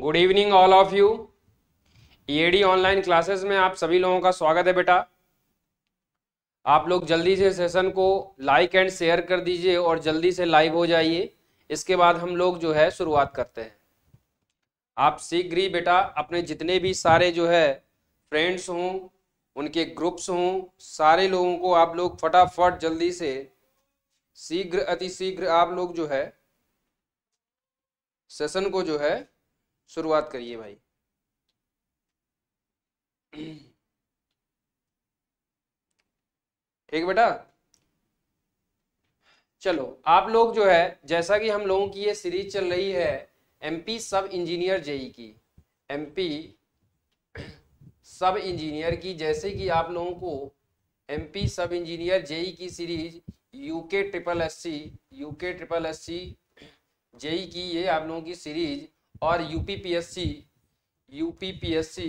good evening all of you EAD online classes में आप सभी लोगों का स्वागत है बेटा आप लोग जल्दी से सेशन को लाइक एंड शेयर कर दीजिए और जल्दी से लाइव हो जाइए इसके बाद हम लोग जो है शुरुआत करते हैं आप शीघ्र ही बेटा अपने जितने भी सारे जो है फ्रेंड्स हों उनके ग्रुप्स हों सारे लोगों को आप लोग फटाफट जल्दी से शीघ्र अतिशीघ्र आप लोग जो है सेशन को जो है शुरुआत करिए भाई ठीक बेटा चलो आप लोग जो है जैसा कि हम लोगों की ये सीरीज चल रही है MP sub engineer JE e की एमपी सब इंजीनियर की जैसे कि आप लोगों को MP sub engineer JE e की series UK triple S C UK triple S C JE की ये आप लोगों की सीरीज और यूपीपीएससी यूपीपीएससी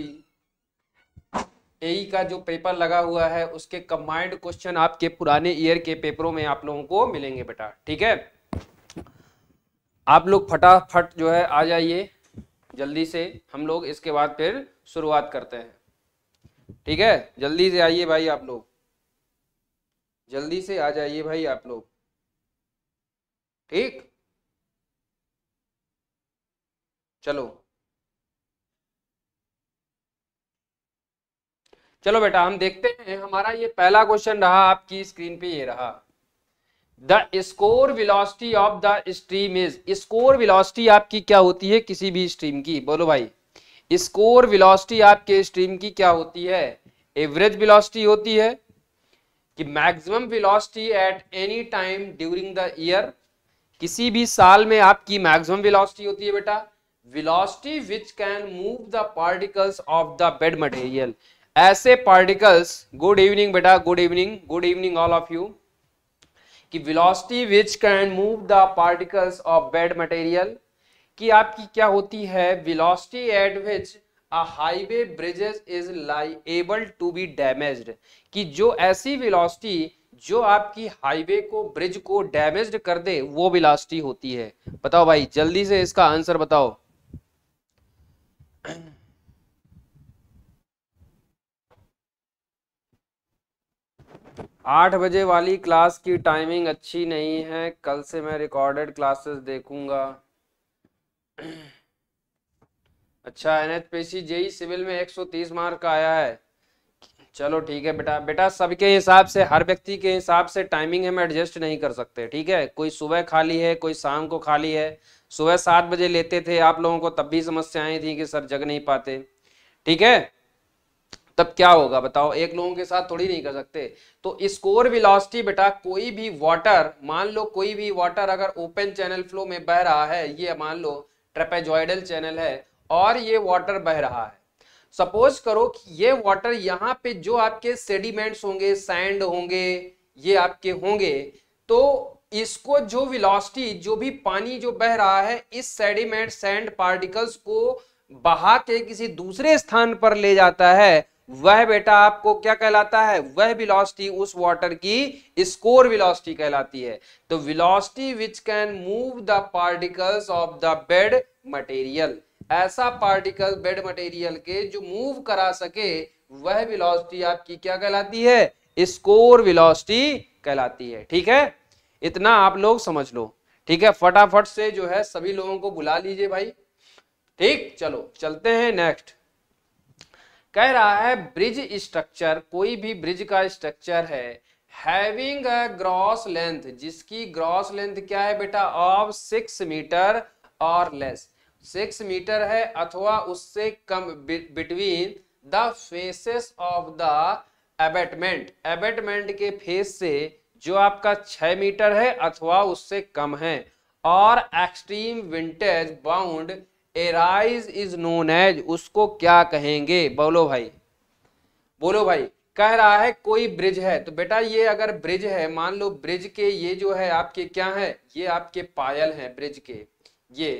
एई का जो पेपर लगा हुआ है उसके कंबाइंड क्वेश्चन आपके पुराने ईयर के पेपरों में आप लोगों को मिलेंगे बेटा ठीक है आप लोग फटाफट जो है आ जाइए जल्दी से हम लोग इसके बाद फिर शुरुआत करते हैं ठीक है जल्दी से आइए भाई आप लोग जल्दी से आ जाइए भाई आप लोग ठीक चलो चलो बेटा हम देखते हैं हमारा ये पहला क्वेश्चन रहा आपकी स्क्रीन पे ये रहा the scour velocity of the stream is scour velocity आपकी क्या होती है किसी भी स्ट्रीम की बोलो भाई स्कोर विलॉसिटी आपके स्ट्रीम की क्या होती है एवरेज विलॉसिटी होती है कि maximum velocity at any time during the year किसी भी साल में आपकी मैक्सिमम विलॉसिटी होती है बेटा velocity which can move the particles of the bed material ऐसे पार्टिकल्स गुड इवनिंग बेटा good evening good evening all of you कि velocity which can move the particles of bed material कि आपकी क्या होती है velocity at which a highway bridges is liable to be damaged कि जो ऐसी वेलोसिटी जो आपकी हाईवे को ब्रिज को डैमेज कर दे वो विलॉसिटी होती है बताओ भाई जल्दी से इसका आंसर बताओ आठ बजे वाली क्लास की टाइमिंग अच्छी नहीं है कल से मैं रिकॉर्डेड क्लासेस देखूंगा अच्छा N H P C JE civil में 130 मार्क आया है चलो ठीक है बेटा बेटा सबके हिसाब से हर व्यक्ति के हिसाब से टाइमिंग हम एडजस्ट नहीं कर सकते ठीक है कोई सुबह खाली है कोई शाम को खाली है सुबह सात बजे लेते थे आप लोगों को तब भी समस्याएं थी कि सर जग नहीं पाते ठीक है तब क्या होगा बताओ एक लोगों के साथ थोड़ी नहीं कर सकते तो स्कोर वेलोसिटी बेटा कोई भी वाटर मान लो कोई भी वाटर अगर ओपन चैनल फ्लो में बह रहा है ये मान लो ट्रेपेजॉइडल चैनल है और ये वाटर बह रहा है सपोज करो कि ये वाटर यहाँ पे जो आपके सेडिमेंट्स होंगे सैंड होंगे ये आपके होंगे तो इसको जो विलॉसिटी जो भी पानी जो बह रहा है इस सेडिमेंट सैंड पार्टिकल्स को बहा के किसी दूसरे स्थान पर ले जाता है वह बेटा आपको क्या कहलाता है वह वेलोसिटी उस वाटर की स्कोर विलॉसिटी कहलाती है तो velocity which can move the particles of the bed material ऐसा पार्टिकल बेड मटेरियल के जो मूव करा सके वह वेलोसिटी आपकी क्या कहलाती है स्कोर वेलोसिटी कहलाती है ठीक है इतना आप लोग समझ लो ठीक है फटाफट से जो है सभी लोगों को बुला लीजिए भाई ठीक चलो चलते हैं नेक्स्ट कह रहा है ब्रिज स्ट्रक्चर कोई भी ब्रिज का स्ट्रक्चर है हैविंग अ ग्रॉस लेंथ जिसकी ग्रॉस लेंथ क्या है बेटा ऑफ सिक्स मीटर और लेस सिक्स मीटर है अथवा उससे कम between the faces of the abutment abutment के फेस से जो आपका छः मीटर है अथवा उससे कम है और extreme vintage bound arise is known as उसको क्या कहेंगे बोलो भाई बोलो भाई कह रहा है कोई ब्रिज है तो बेटा ये अगर ब्रिज है मान लो ब्रिज के ये जो है आपके क्या है ये आपके पायल हैं ब्रिज के ये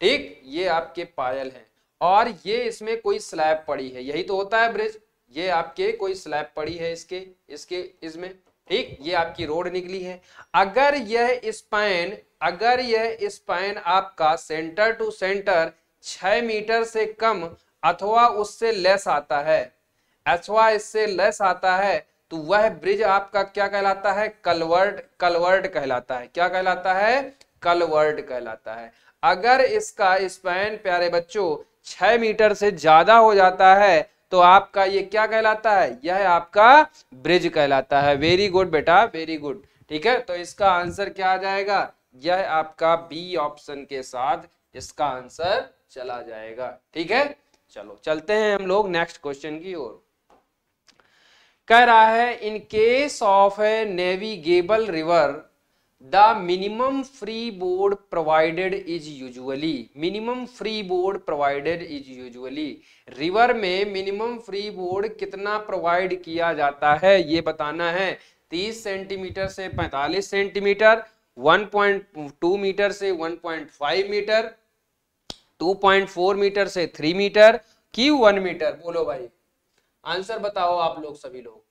ठीक ये आपके पायल हैं और ये इसमें कोई स्लैब पड़ी है यही तो होता है ब्रिज ये आपके कोई स्लैब पड़ी है इसके इसके इसमें ठीक ये आपकी रोड निकली है अगर यह स्पैन अगर यह स्पाइन आपका सेंटर टू सेंटर छ मीटर से कम अथवा उससे लेस आता है अथवा इससे लेस आता है तो वह ब्रिज आपका क्या कहलाता है कलवर्ड कलवर्ड कहलाता है क्या कहलाता है कलवर्ड कहलाता है अगर इसका स्पैन प्यारे बच्चों छह मीटर से ज्यादा हो जाता है तो आपका ये क्या कहलाता है यह आपका ब्रिज कहलाता है वेरी गुड बेटा वेरी गुड ठीक है तो इसका आंसर क्या आ जाएगा यह आपका बी ऑप्शन के साथ इसका आंसर चला जाएगा ठीक है चलो चलते हैं हम लोग नेक्स्ट क्वेश्चन की ओर कह रहा है in case of a navigable river the minimum freeboard provided is usually minimum freeboard provided is usually river में मिनिमम फ्री बोर्ड कितना प्रोवाइड किया जाता है ये बताना है 30 सेंटीमीटर से 45 सेंटीमीटर 1.2 मीटर से 1.5 मीटर 2.4 मीटर से 3 मीटर की 1 मीटर बोलो भाई आंसर बताओ आप लोग सभी लोग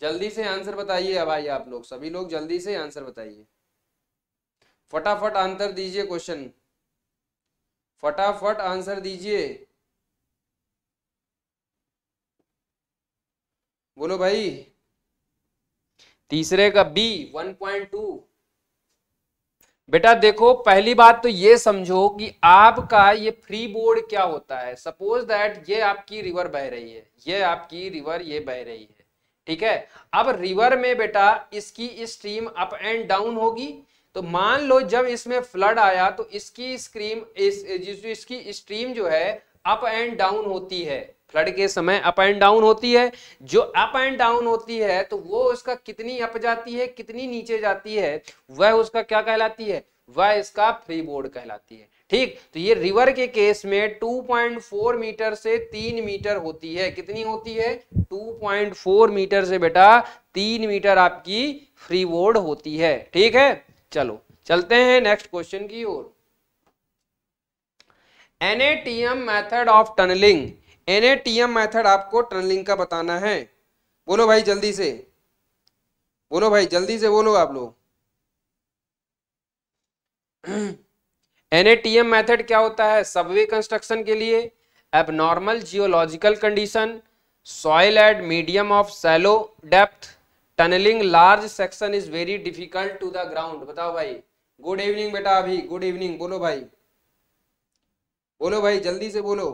जल्दी से आंसर बताइए भाई आप लोग सभी लोग जल्दी से आंसर बताइए फटाफट आंसर दीजिए क्वेश्चन फटाफट आंसर दीजिए बोलो भाई तीसरे का बी 1.2 बेटा देखो पहली बात तो ये समझो कि आपका ये फ्री बोर्ड क्या होता है सपोज दैट ये आपकी रिवर बह रही है ये आपकी रिवर ये बह रही है ठीक है अब रिवर में बेटा इसकी स्ट्रीम अप एंड डाउन होगी तो मान लो जब इसमें फ्लड आया तो इसकी स्क्रीम इस, इसकी स्ट्रीम जो है अप एंड डाउन होती है फ्लड के समय अप एंड डाउन होती है जो अप एंड डाउन होती है तो वो उसका कितनी अप जाती है कितनी नीचे जाती है वह उसका क्या कहलाती है वह इसका फ्री बोर्ड कहलाती है ठीक तो ये रिवर के केस में 2.4 मीटर से 3 मीटर होती है कितनी होती है 2.4 मीटर से बेटा 3 मीटर आपकी फ्री बोर्ड होती है ठीक है चलो चलते हैं नेक्स्ट क्वेश्चन की ओर NATM method of tunnelling N A T M method आपको टनलिंग का बताना है बोलो भाई जल्दी से बोलो भाई जल्दी से बोलो आप लोग N A T M method क्या होता है सबवे कंस्ट्रक्शन के लिए abnormal geological condition soil and medium of shallow depth tunnelling large section is very difficult to the ground बताओ भाई गुड इवनिंग बेटा अभी गुड इवनिंग बोलो भाई बोलो भाई जल्दी से बोलो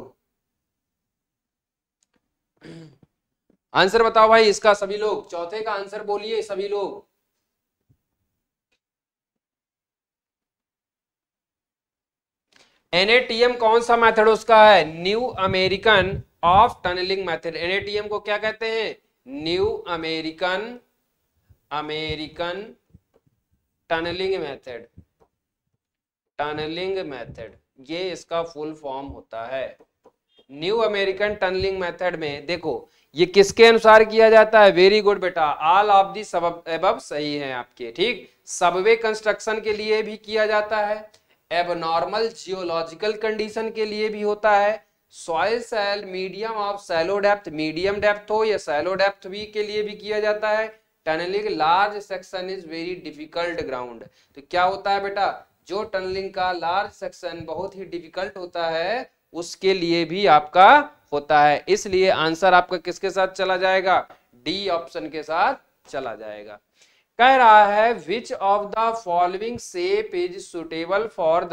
आंसर बताओ भाई इसका सभी लोग चौथे का आंसर बोलिए सभी लोग एनएटीएम कौन सा मेथड उसका है new American of tunnelling method NATM को क्या कहते हैं new American American tunnelling method tunnelling method ये इसका फुल फॉर्म होता है न्यू अमेरिकन टनलिंग मेथड में देखो ये किसके अनुसार किया जाता है वेरी गुड बेटा ऑल ऑफ दी सब एब सही है आपके ठीक सबवे कंस्ट्रक्शन के लिए भी किया जाता है एबनॉर्मल जियोलॉजिकल कंडीशन के लिए भी होता है soil sell medium of shallow depth medium depth हो या सैलो डेप्थ भी के लिए भी किया जाता है tunnelling large section is very difficult ground तो क्या होता है बेटा जो टनलिंग का लार्ज सेक्शन बहुत ही डिफिकल्ट होता है उसके लिए भी आपका होता है इसलिए आंसर आपका किसके साथ चला जाएगा डी ऑप्शन के साथ चला जाएगा कह रहा है which of the following shape is suitable for the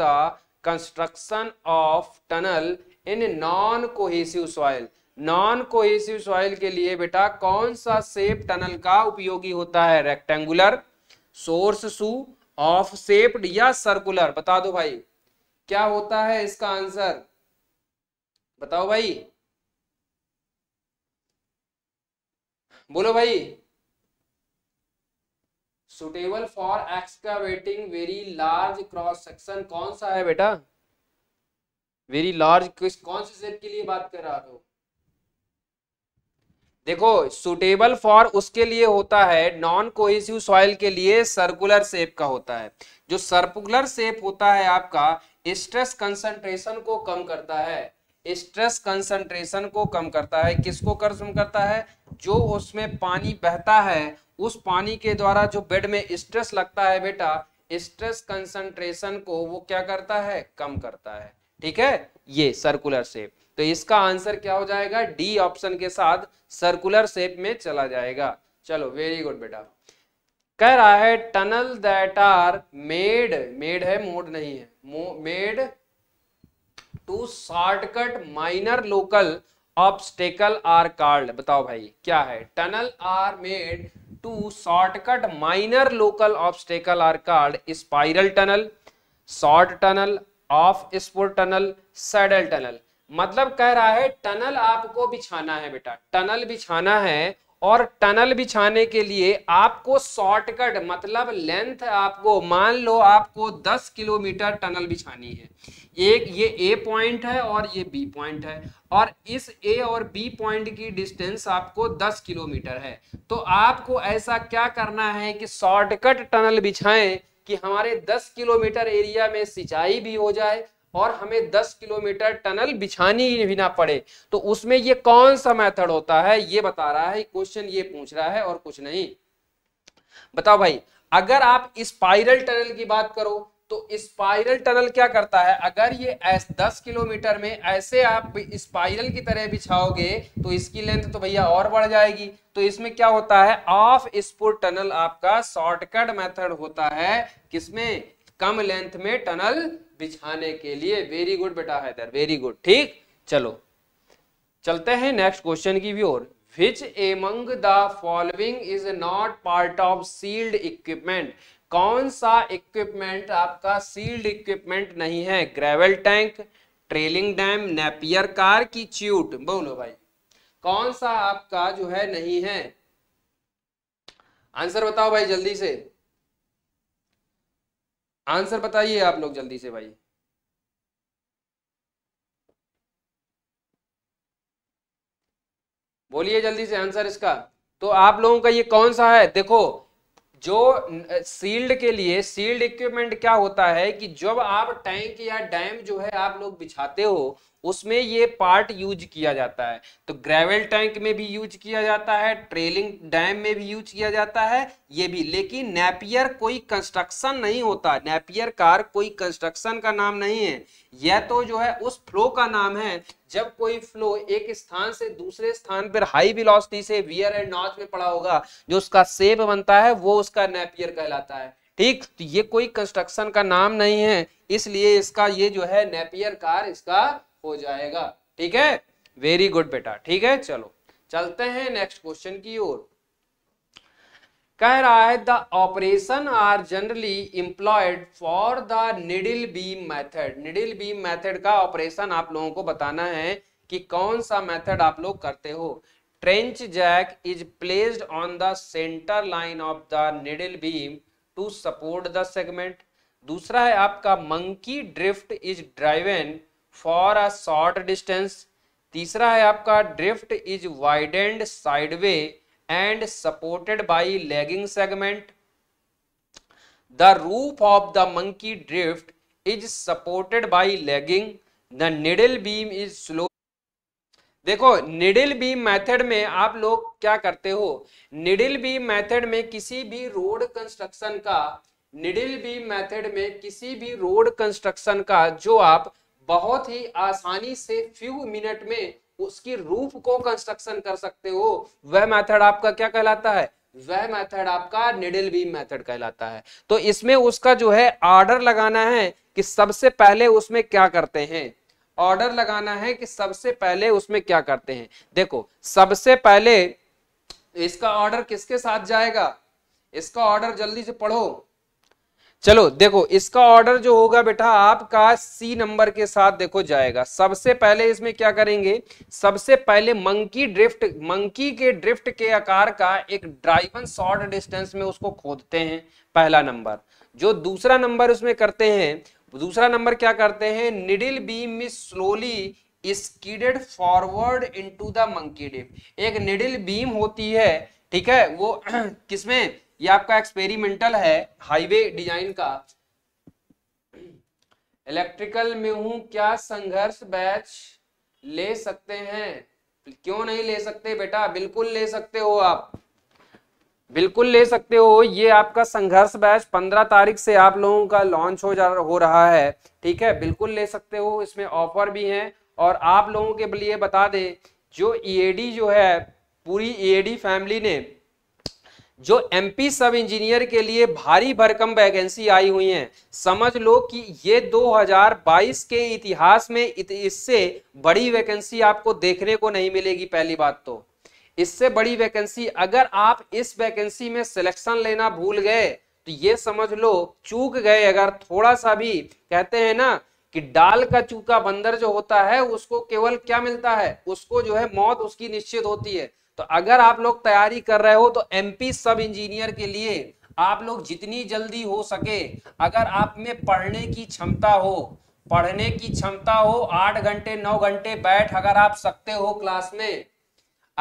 construction of tunnel in non cohesive soil non cohesive soil के लिए बेटा कौन सा सेप टनल का उपयोगी होता है rectangular horseshoe of shaped या सर्कुलर बता दो भाई क्या होता है इसका आंसर बताओ भाई बोलो भाई suitable for excavating very large cross section कौन सा है बेटा वेरी लार्ज किस कौन से शेप के लिए बात कर रहा हो देखो सुटेबल फॉर उसके लिए होता है नॉन कोहेसिव सॉइल के लिए सर्कुलर शेप का होता है जो सर्कुलर शेप होता है आपका स्ट्रेस कंसंट्रेशन को कम करता है स्ट्रेस कंसंट्रेशन को कम करता है किसको कम करता है जो उसमें पानी बहता है उस पानी के द्वारा जो बेड में स्ट्रेस लगता है बेटा स्ट्रेस कंसंट्रेशन को वो क्या करता है कम करता है ठीक है ये सर्कुलर शेप तो इसका आंसर क्या हो जाएगा डी ऑप्शन के साथ सर्कुलर शेप में चला जाएगा चलो वेरी गुड बेटा कह रहा है tunnel that are made made है मोड नहीं है made to shortcut minor local obstacle are called बताओ भाई क्या है tunnel are made to shortcut minor local obstacle are called spiral tunnel short tunnel of spur tunnel saddle tunnel मतलब कह रहा है टनल आपको बिछाना है बेटा टनल बिछाना है और टनल बिछाने के लिए आपको शॉर्टकट मतलब लेंथ आपको मान लो आपको 10 किलोमीटर टनल बिछानी है एक ये ए पॉइंट है और ये बी पॉइंट है और इस ए और बी पॉइंट की डिस्टेंस आपको 10 किलोमीटर है तो आपको ऐसा क्या करना है कि शॉर्टकट टनल बिछाएं कि हमारे 10 किलोमीटर एरिया में सिंचाई भी हो जाए और हमें 10 किलोमीटर टनल बिछानी भी ना पड़े तो उसमें ये कौन सा मेथड होता है ये बता रहा है क्वेश्चन ये पूछ रहा है और कुछ नहीं बताओ भाई अगर आप स्पाइरल टनल की बात करो तो स्पाइरल टनल क्या करता है अगर ये दस किलोमीटर में ऐसे आप स्पाइरल की तरह बिछाओगे तो इसकी लेंथ तो भैया और बढ़ जाएगी तो इसमें क्या होता है ऑफ स्पुर टनल आपका शॉर्टकट मेथड होता है किसमें कम लेंथ में टनल बिछाने के लिए वेरी गुड बेटा हैदर वेरी गुड ठीक चलो चलते हैं नेक्स्ट क्वेश्चन की भी और which among the following is not part of sealed equipment कौन सा इक्विपमेंट आपका सील्ड इक्विपमेंट नहीं है gravel tank trailing dam Napier car की च्यूट बोलो भाई कौन सा आपका जो है नहीं है आंसर बताओ भाई जल्दी से आंसर बताइए आप लोग जल्दी से भाई बोलिए जल्दी से आंसर इसका तो आप लोगों का ये कौन सा है देखो जो सील्ड के लिए सील्ड इक्विपमेंट क्या होता है कि जब आप टैंक या डैम जो है आप लोग बिछाते हो उसमें ये पार्ट यूज किया जाता है तो ग्रेवल टैंक में भी यूज किया जाता है ट्रेलिंग डैम में भी यूज किया जाता है ये भी लेकिन नेपियर कोई कंस्ट्रक्शन नहीं होता नेपियर कार कोई कंस्ट्रक्शन का नाम नहीं है यह तो जो है उस फ्लो का नाम है जब कोई फ्लो एक स्थान से दूसरे स्थान पर हाई वेलोसिटी से वियर एंड नॉर्थ में पड़ा होगा जो उसका सेब बनता है वो उसका नेपियर कहलाता है ठीक तो ये कोई कंस्ट्रक्शन का नाम नहीं है इसलिए इसका ये जो है नेपियर कार इसका हो जाएगा ठीक है वेरी गुड बेटा ठीक है चलो चलते हैं नेक्स्ट क्वेश्चन की ओर कह रहा है the operation are generally employed for the needle beam method needle beam method का ऑपरेशन आप लोगों को बताना है कि कौन सा मेथड आप लोग करते हो trench jack is placed on the centre line of the needle beam to support the segment दूसरा है आपका monkey drift is driven for a short distance तीसरा है आपका drift is widened sideway and supported by legging segment the roof of the monkey drift is supported by legging the needle beam is slow देखो needle beam method में आप लोग क्या करते हो निडिल बीम मैथड में किसी भी रोड कंस्ट्रक्शन का निडिल बीम मैथड में किसी भी रोड कंस्ट्रक्शन का जो आप बहुत ही आसानी से फ्यू मिनट में उसकी रूप को कंस्ट्रक्शन कर सकते हो वह मेथड आपका क्या कहलाता है वह मेथड आपका निडल बीम मेथड कहलाता है तो इसमें उसका जो है ऑर्डर लगाना है कि सबसे पहले उसमें क्या करते हैं ऑर्डर लगाना है कि सबसे पहले उसमें क्या करते हैं देखो सबसे पहले इसका ऑर्डर किसके साथ जाएगा इसका ऑर्डर जल्दी से पढ़ो चलो देखो इसका ऑर्डर जो होगा बेटा आपका सी नंबर के साथ देखो जाएगा सबसे पहले इसमें क्या करेंगे सबसे पहले मंकी ड्रिफ्ट मंकी के ड्रिफ्ट के आकार का एक ड्राइवन शॉर्ट डिस्टेंस में उसको खोदते हैं पहला नंबर जो दूसरा नंबर उसमें करते हैं दूसरा नंबर क्या करते हैं निडिल बीम में slowly skidded forward to the monkey drift एक निडिल बीम होती है ठीक है वो किसमें ये आपका एक्सपेरिमेंटल है हाईवे डिजाइन का इलेक्ट्रिकल में हूं क्या संघर्ष बैच ले सकते हैं क्यों नहीं ले सकते बेटा बिल्कुल ले सकते हो आप बिल्कुल ले सकते हो ये आपका संघर्ष बैच 15 तारीख से आप लोगों का लॉन्च हो जा हो रहा है ठीक है बिल्कुल ले सकते हो इसमें ऑफर भी हैं और आप लोगों के लिए बता दें जो ईएडी e जो है पूरी ईएडी e फैमिली ने जो एमपी सब इंजीनियर के लिए भारी भरकम वैकेंसी आई हुई है समझ लो कि ये 2022 के इतिहास में इत, इससे बड़ी वैकेंसी आपको देखने को नहीं मिलेगी पहली बात तो इससे बड़ी वैकेंसी अगर आप इस वैकेंसी में सिलेक्शन लेना भूल गए तो ये समझ लो चूक गए अगर थोड़ा सा भी कहते हैं ना कि डाल का चूका बंदर जो होता है उसको केवल क्या मिलता है उसको जो है मौत उसकी निश्चित होती है तो अगर आप लोग तैयारी कर रहे हो तो एमपी सब इंजीनियर के लिए आप लोग जितनी जल्दी हो सके अगर आप में पढ़ने की क्षमता हो पढ़ने की क्षमता हो आठ घंटे नौ घंटे बैठ अगर आप सकते हो क्लास में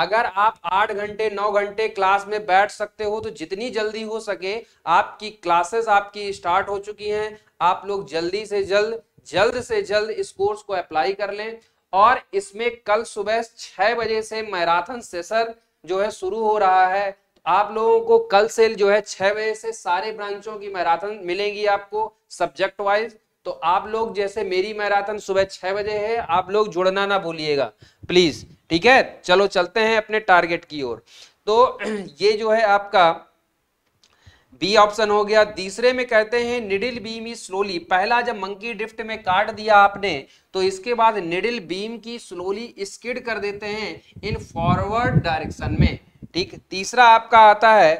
अगर आप आठ घंटे नौ घंटे क्लास में बैठ सकते हो तो जितनी जल्दी हो सके आपकी क्लासेस आपकी स्टार्ट हो चुकी हैं आप लोग जल्दी से जल्द जल्द से जल्द इस कोर्स को अप्लाई कर लें और इसमें कल सुबह छह बजे से मैराथन सेशन जो है शुरू हो रहा है आप लोगों को कल से जो है छह बजे से सारे ब्रांचों की मैराथन मिलेंगी आपको सब्जेक्ट वाइज तो आप लोग जैसे मेरी मैराथन सुबह छह बजे है आप लोग जुड़ना ना भूलिएगा प्लीज ठीक है चलो चलते हैं अपने टारगेट की ओर तो ये जो है आपका बी ऑप्शन हो गया तीसरे में कहते हैं निडिल बीम इज स्लोली पहला जब मंकी ड्रिफ्ट में काट दिया आपने तो इसके बाद निडिल बीम की स्लोली स्किड कर देते हैं इन फॉरवर्ड डायरेक्शन में ठीक तीसरा आपका आता है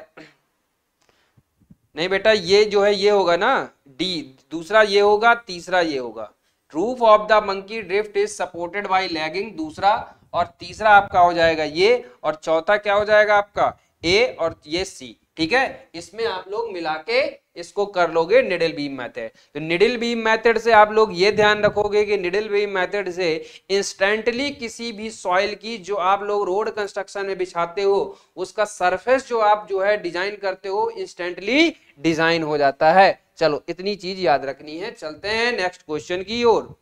नहीं बेटा ये जो है ये होगा ना डी दूसरा ये होगा तीसरा ये होगा roof of the monkey drift is supported by lagging दूसरा और तीसरा आपका हो जाएगा ये और चौथा क्या हो जाएगा आपका ए और ये सी ठीक है इसमें आप लोग मिला के इसको कर लोगे निडिल बीम मेथड तो निडिल बीम मेथड से आप लोग ये ध्यान रखोगे कि निडिल बीम मेथड से इंस्टेंटली किसी भी सॉइल की जो आप लोग रोड कंस्ट्रक्शन में बिछाते हो उसका सरफेस जो आप जो है डिजाइन करते हो इंस्टेंटली डिजाइन हो जाता है चलो इतनी चीज याद रखनी है चलते हैं नेक्स्ट क्वेश्चन की ओर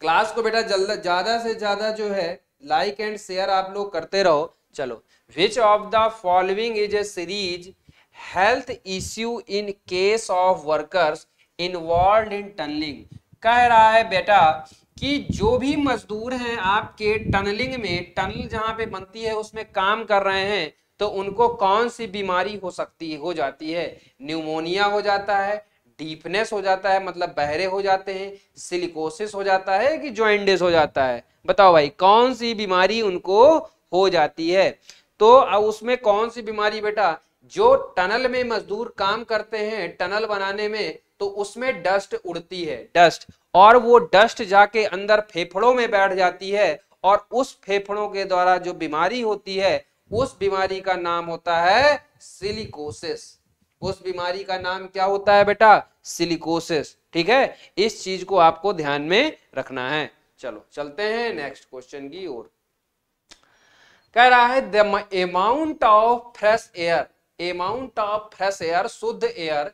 क्लास को बेटा ज्यादा से ज्यादा जो है लाइक एंड शेयर आप लोग करते रहो चलो which of the following is a series health issue in case of workers involved in tunneling कह रहा है बेटा कि जो भी मजदूर हैं आपके टनलिंग में टनल जहां पे बनती है उसमें काम कर रहे हैं तो उनको कौन सी बीमारी हो सकती हो जाती है न्यूमोनिया हो जाता है डीपनेस हो जाता है मतलब बहरे हो जाते हैं सिलिकोसिस हो जाता है कि ज्वाइंडेस हो जाता है बताओ भाई कौन सी बीमारी उनको हो जाती है तो अब उसमें कौन सी बीमारी बेटा जो टनल में मजदूर काम करते हैं टनल बनाने में तो उसमें डस्ट उड़ती है डस्ट और वो डस्ट जाके अंदर फेफड़ों में बैठ जाती है और उस फेफड़ों के द्वारा जो बीमारी होती है उस बीमारी का नाम होता है सिलिकोसिस उस बीमारी का नाम क्या होता है बेटा सिलिकोसिस ठीक है इस चीज को आपको ध्यान में रखना है चलो चलते हैं नेक्स्ट क्वेश्चन की ओर कह रहा है the amount of fresh air amount of fresh air शुद्ध air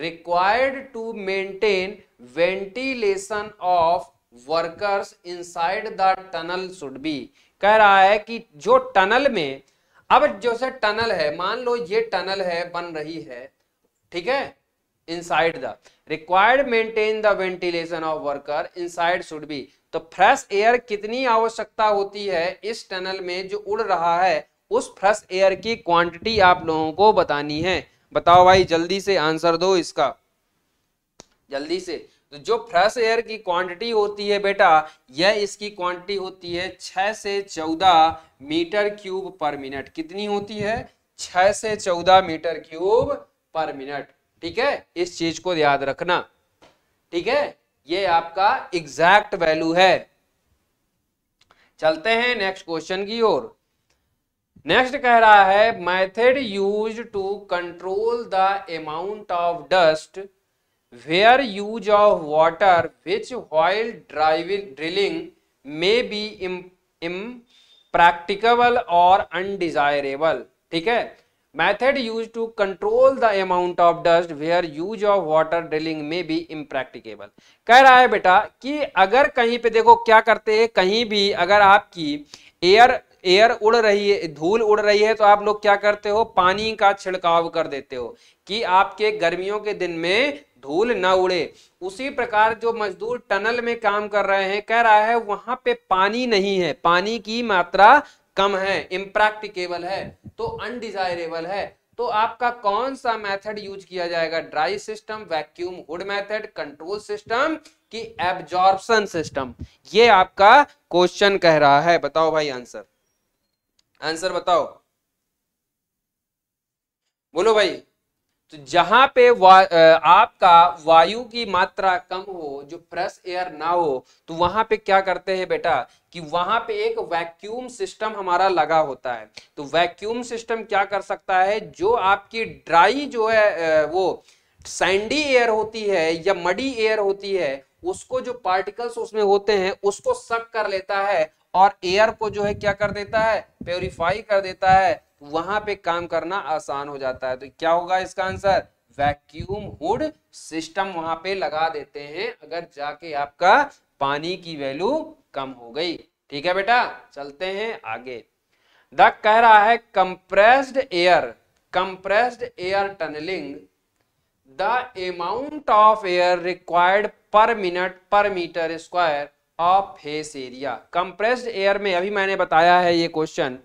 required to maintain ventilation of workers inside the tunnel should be कह रहा है कि जो टनल में अब जो से टनल है मान लो ये टनल है बन रही है ठीक है inside the required maintain the ventilation of worker inside should be तो फ्रेश एयर कितनी आवश्यकता होती है इस टनल में जो उड़ रहा है उस फ्रेश एयर की क्वांटिटी आप लोगों को बतानी है बताओ भाई जल्दी से आंसर दो इसका जल्दी से तो जो फ्रेश एयर की क्वांटिटी होती है बेटा यह इसकी क्वांटिटी होती है छह से चौदह मीटर क्यूब पर मिनट कितनी होती है छह से चौदह मीटर क्यूब पर मिनट ठीक है इस चीज को याद रखना ठीक है ये आपका एग्जैक्ट वैल्यू है चलते हैं नेक्स्ट क्वेश्चन की ओर नेक्स्ट कह रहा है method use to control the amount of dust where use of water which while driving drilling may be impracticable और अनडिजायरेबल ठीक है method used to control the amount of dust where use of water drilling may be impracticable कह रहा है बेटा कि अगर कहीं पे देखो क्या करते हैं कहीं भी अगर आपकी एयर एयर उड़ रही है धूल उड़ रही है तो आप लोग क्या करते हो पानी का छिड़काव कर देते हो कि आपके गर्मियों के दिन में धूल ना उड़े उसी प्रकार जो मजदूर टनल में काम कर रहे हैं कह रहा है वहां पे पानी नहीं है पानी की मात्रा कम है इम्प्रैक्टिकेबल है तो अनडिजायरेबल है तो आपका कौन सा मेथड यूज किया जाएगा dry system vacuum hood method control system की एब्जॉर्बन सिस्टम ये आपका क्वेश्चन कह रहा है बताओ भाई आंसर आंसर बताओ बोलो भाई तो जहां पे वा, आपका वायु की मात्रा कम हो जो फ्रेश एयर ना हो तो वहां पे क्या करते हैं बेटा कि वहां पे एक वैक्यूम सिस्टम हमारा लगा होता है तो वैक्यूम सिस्टम क्या कर सकता है जो आपकी ड्राई जो है वो सैंडी एयर होती है या मडी एयर होती है उसको जो पार्टिकल्स उसमें होते हैं उसको सक कर लेता है और एयर को जो है क्या कर देता है प्योरीफाई कर देता है वहां पे काम करना आसान हो जाता है तो क्या होगा इसका आंसर वैक्यूम हुड सिस्टम वहां पे लगा देते हैं अगर जाके आपका पानी की वैल्यू कम हो गई ठीक है बेटा चलते हैं आगे द कह रहा है compressed air compressed air tunnelling the amount of air required per minute per metre square of face area compressed air में अभी मैंने बताया है ये क्वेश्चन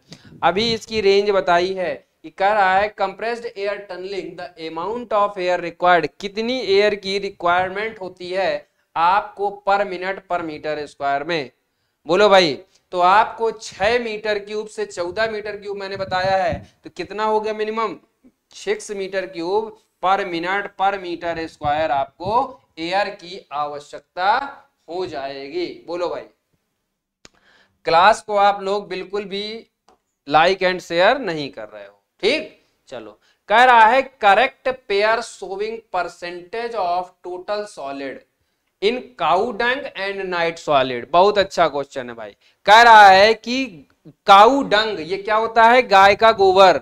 अभी इसकी रेंज बताई है कि कह रहा है compressed air tunnelling the amount of air required कितनी एयर की रिक्वायरमेंट होती है आपको पर मिनट पर मीटर स्क्वायर में बोलो भाई तो आपको 6 मीटर क्यूब से 14 मीटर क्यूब मैंने बताया है तो कितना हो गया minimum 6 metre cube per minute per metre square आपको एयर की आवश्यकता हो जाएगी बोलो भाई क्लास को आप लोग बिल्कुल भी लाइक एंड शेयर नहीं कर रहे हो ठीक चलो कह रहा है correct pair showing percentage of total solid in cowdung and night solid बहुत अच्छा क्वेश्चन है भाई कह रहा है कि काउडंग ये क्या होता है गाय का गोबर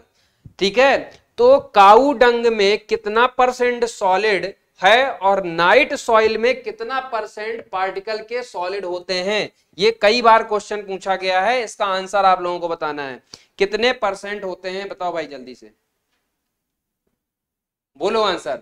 ठीक है तो काउडंग में कितना परसेंट सॉलिड है और नाइट सॉइल में कितना परसेंट पार्टिकल के सॉलिड होते हैं ये कई बार क्वेश्चन पूछा गया है इसका आंसर आप लोगों को बताना है कितने परसेंट होते हैं बताओ भाई जल्दी से बोलो आंसर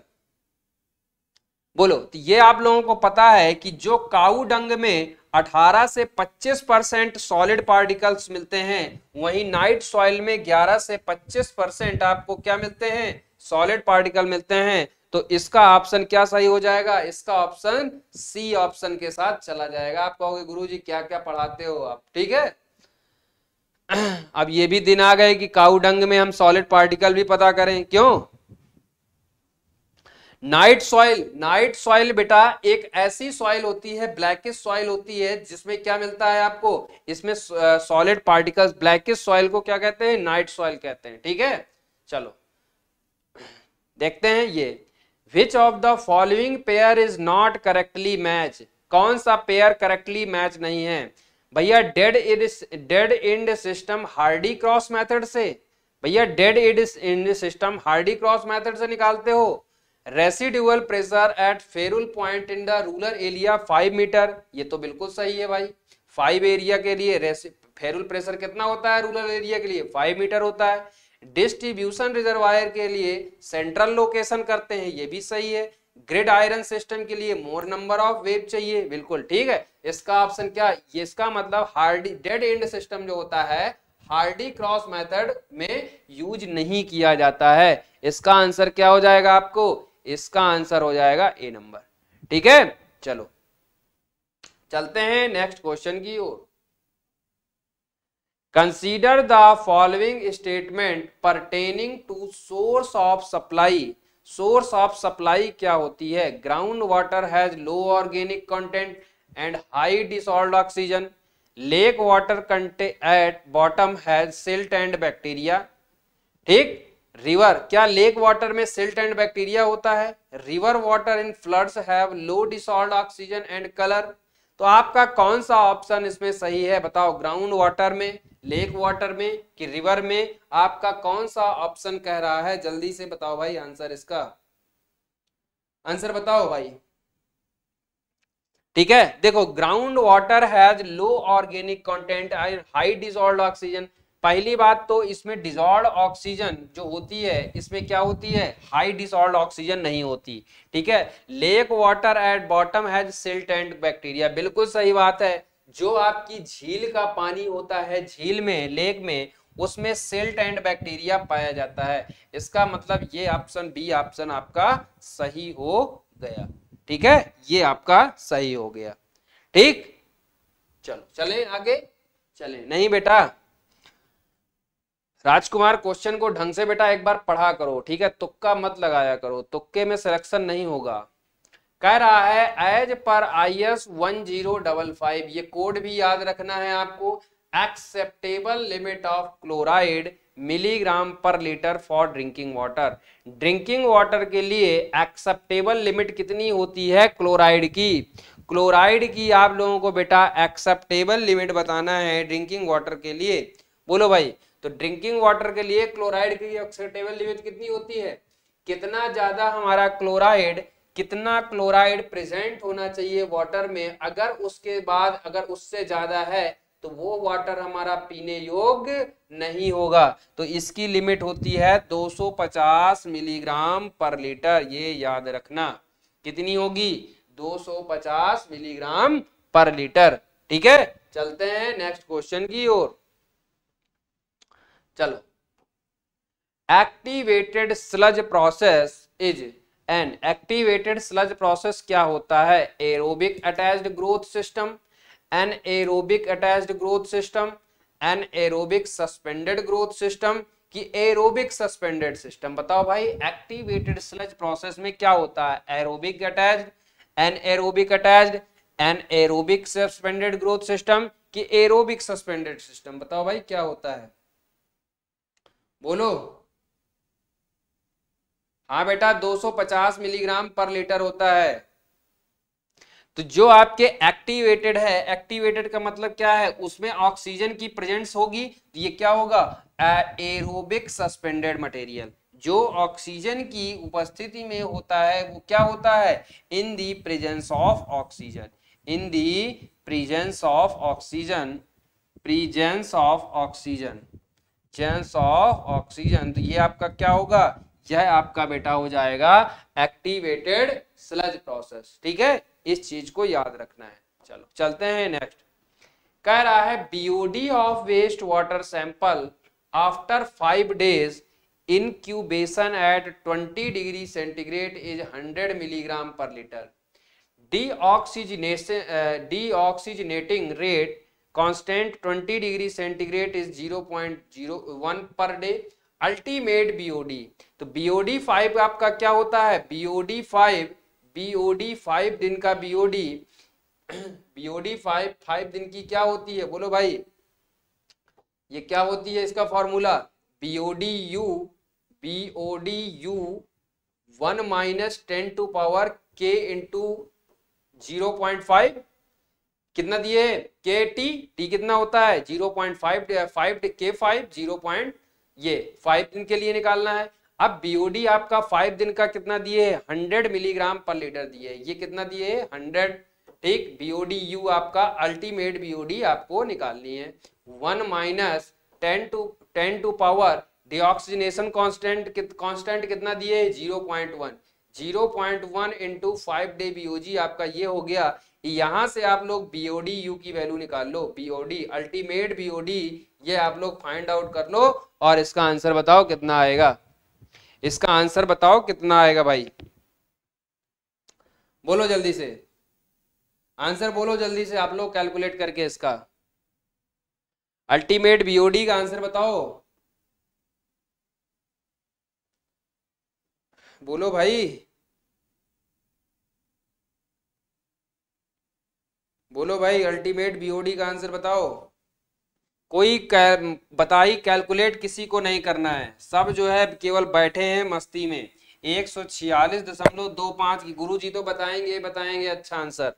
बोलो तो ये आप लोगों को पता है कि जो काऊ डंग में 18 से 25 परसेंट सॉलिड पार्टिकल्स मिलते हैं वहीं नाइट सॉइल में 11 से 25 परसेंट आपको क्या मिलते हैं सॉलिड पार्टिकल मिलते हैं तो इसका ऑप्शन क्या सही हो जाएगा इसका ऑप्शन सी ऑप्शन के साथ चला जाएगा आप कहोगे गुरु जी क्या क्या पढ़ाते हो आप ठीक है अब ये भी दिन आ गए कि काउडंग में हम सॉलिड पार्टिकल भी पता करें क्यों नाइट सॉइल नाइट सॉइल बेटा एक ऐसी सॉइल होती है ब्लैकिस सॉइल होती है जिसमें क्या मिलता है आपको इसमें सॉलिड पार्टिकल्स ब्लैकिस सॉइल को क्या कहते हैं नाइट सॉइल कहते हैं ठीक है चलो देखते हैं ये which of the following pair is not correctly match कौन सा पेयर करेक्टली मैच नहीं है भैया dead end dead end system Hardy Cross method से भैया dead end end system Hardy Cross method से निकालते हो residual pressure at ferrule point in the rural area five metre ये तो बिल्कुल सही है भाई फाइव एरिया के लिए फेरुल प्रेशर कितना होता है रूरल एरिया के लिए फाइव मीटर होता है डिस्ट्रीब्यूशन रिजर्वायर के लिए सेंट्रल लोकेशन करते हैं ये भी सही है ग्रिड आयरन सिस्टम के लिए मोर नंबर ऑफ वेव चाहिए बिल्कुल ठीक है इसका ऑप्शन क्या इसका मतलब हार्डी डेड एंड सिस्टम जो होता है हार्डी क्रॉस मेथड में यूज नहीं किया जाता है इसका आंसर क्या हो जाएगा आपको इसका आंसर हो जाएगा ए नंबर ठीक है चलो चलते हैं नेक्स्ट क्वेश्चन की ओर consider the following statement pertaining to source of supply source of supply क्या होती है ground water has low organic content and high dissolve oxygen lake water at bottom has silt and bacteria ठीक river क्या lake water में silt and bacteria होता है river water in floods have low dissolve oxygen and colour तो आपका कौन सा option इसमें सही है बताओ ग्राउंड वाटर में लेक वाटर में कि रिवर में आपका कौन सा ऑप्शन कह रहा है जल्दी से बताओ भाई आंसर इसका आंसर बताओ भाई ठीक है देखो ground water has low organic content high dissolve oxygen पहली बात तो इसमें डिजॉल्व ऑक्सीजन जो होती है इसमें क्या होती है हाई डिसऑल्व ऑक्सीजन नहीं होती ठीक है lake water at bottom has silt and bacteria बिल्कुल सही बात है जो आपकी झील का पानी होता है झील में लेक में उसमें सेल्ट एंड बैक्टीरिया पाया जाता है इसका मतलब ये ऑप्शन बी ऑप्शन आपका सही हो गया ठीक है ये आपका सही हो गया ठीक चलो चले आगे चले नहीं बेटा राजकुमार क्वेश्चन को ढंग से बेटा एक बार पढ़ा करो ठीक है तुक्का मत लगाया करो तुक्के में सिलेक्शन नहीं होगा कह रहा है as per I S one zero double five ये कोड भी याद रखना है आपको acceptable limit of chloride milligram per litre for drinking water drinking water के लिए एक्सेप्टेबल लिमिट कितनी होती है क्लोराइड की क्लोराइड की आप लोगों को बेटा एक्सेप्टेबल लिमिट बताना है ड्रिंकिंग वाटर के लिए बोलो भाई तो ड्रिंकिंग वाटर के लिए क्लोराइड की एक्सेप्टेबल लिमिट कितनी होती है कितना ज्यादा हमारा क्लोराइड कितना क्लोराइड प्रेजेंट होना चाहिए वाटर में अगर उसके बाद अगर उससे ज्यादा है तो वो वाटर हमारा पीने योग्य नहीं होगा तो इसकी लिमिट होती है 250 मिलीग्राम पर लीटर ये याद रखना कितनी होगी 250 मिलीग्राम पर लीटर ठीक है चलते हैं नेक्स्ट क्वेश्चन की ओर चलो activated sludge process is an activated sludge process क्या होता है aerobic attached growth system anaerobic attached growth system anaerobic suspended growth system कि एरोबिक सस्पेंडेड सिस्टम बताओ भाई एक्टिवेटेड स्लज प्रोसेस में क्या होता है aerobic attached anaerobic attached anaerobic suspended growth system कि एरोबिक सस्पेंडेड सिस्टम बताओ भाई क्या होता है बोलो हाँ बेटा 250 मिलीग्राम पर लीटर होता है तो जो आपके एक्टिवेटेड है एक्टिवेटेड का मतलब क्या है उसमें ऑक्सीजन की प्रेजेंस होगी तो ये क्या होगा एरोबिक सस्पेंडेड मटेरियल जो ऑक्सीजन की उपस्थिति में होता है वो क्या होता है in the presence of oxygen in the presence of oxygen presence of oxygen presence of oxygen तो ये आपका क्या होगा यह आपका बेटा हो जाएगा एक्टिवेटेड स्लज प्रोसेस ठीक है इस चीज को याद रखना है चलो चलते हैं नेक्स्ट कह रहा है BOD of waste water sample after five days incubation at 20 degree centigrade is 100 milligram per litre deoxygenation deoxygenating rate constant 20 degree centigrade is 0.01 per day ultimate BOD तो बीओडी फाइव आपका क्या होता है बीओडी फाइव बीओडी फाइव दिन का BOD BOD five five दिन की क्या होती है बोलो भाई ये क्या होती है इसका formula BOD U BOD U one minus ten to power K into zero point five कितना दिए के टी टी कितना होता है zero point five five K five zero point ये फाइव दिन के लिए निकालना है अब बीओडी आपका फाइव दिन का कितना दिए हंड्रेड मिलीग्राम पर लीटर दिए ये कितना दिए हंड्रेड ठीक बीओडी यू आपका अल्टीमेट बीओडी आपको निकालनी है one minus ten to ten to power deoxygenation constant constant कितना दिए zero point one zero point one into five day BOG आपका ये हो गया यहां से आप लोग बीओडी यू की वैल्यू निकाल लो बीओडी अल्टीमेट बीओडी ये आप लोग फाइंड आउट कर लो और इसका आंसर बताओ कितना आएगा इसका आंसर बताओ कितना आएगा भाई बोलो जल्दी से आंसर बोलो जल्दी से आप लोग कैलकुलेट करके इसका अल्टीमेट बीओडी का आंसर बताओ बोलो भाई बोलो भाई अल्टीमेट बीओडी का आंसर बताओ कोई बताई कैलकुलेट किसी को नहीं करना है सब जो है केवल बैठे हैं मस्ती में एक सौ छियालीस दशमलव दो पांच की गुरु जी तो बताएंगे बताएंगे अच्छा आंसर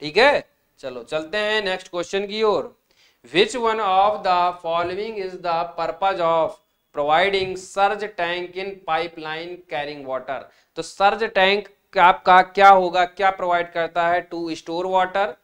ठीक है चलो चलते हैं नेक्स्ट क्वेश्चन की ओर which one of the following is the purpose of providing surge tank in pipeline carrying water तो सर्ज टैंक आपका क्या होगा क्या प्रोवाइड करता है to store water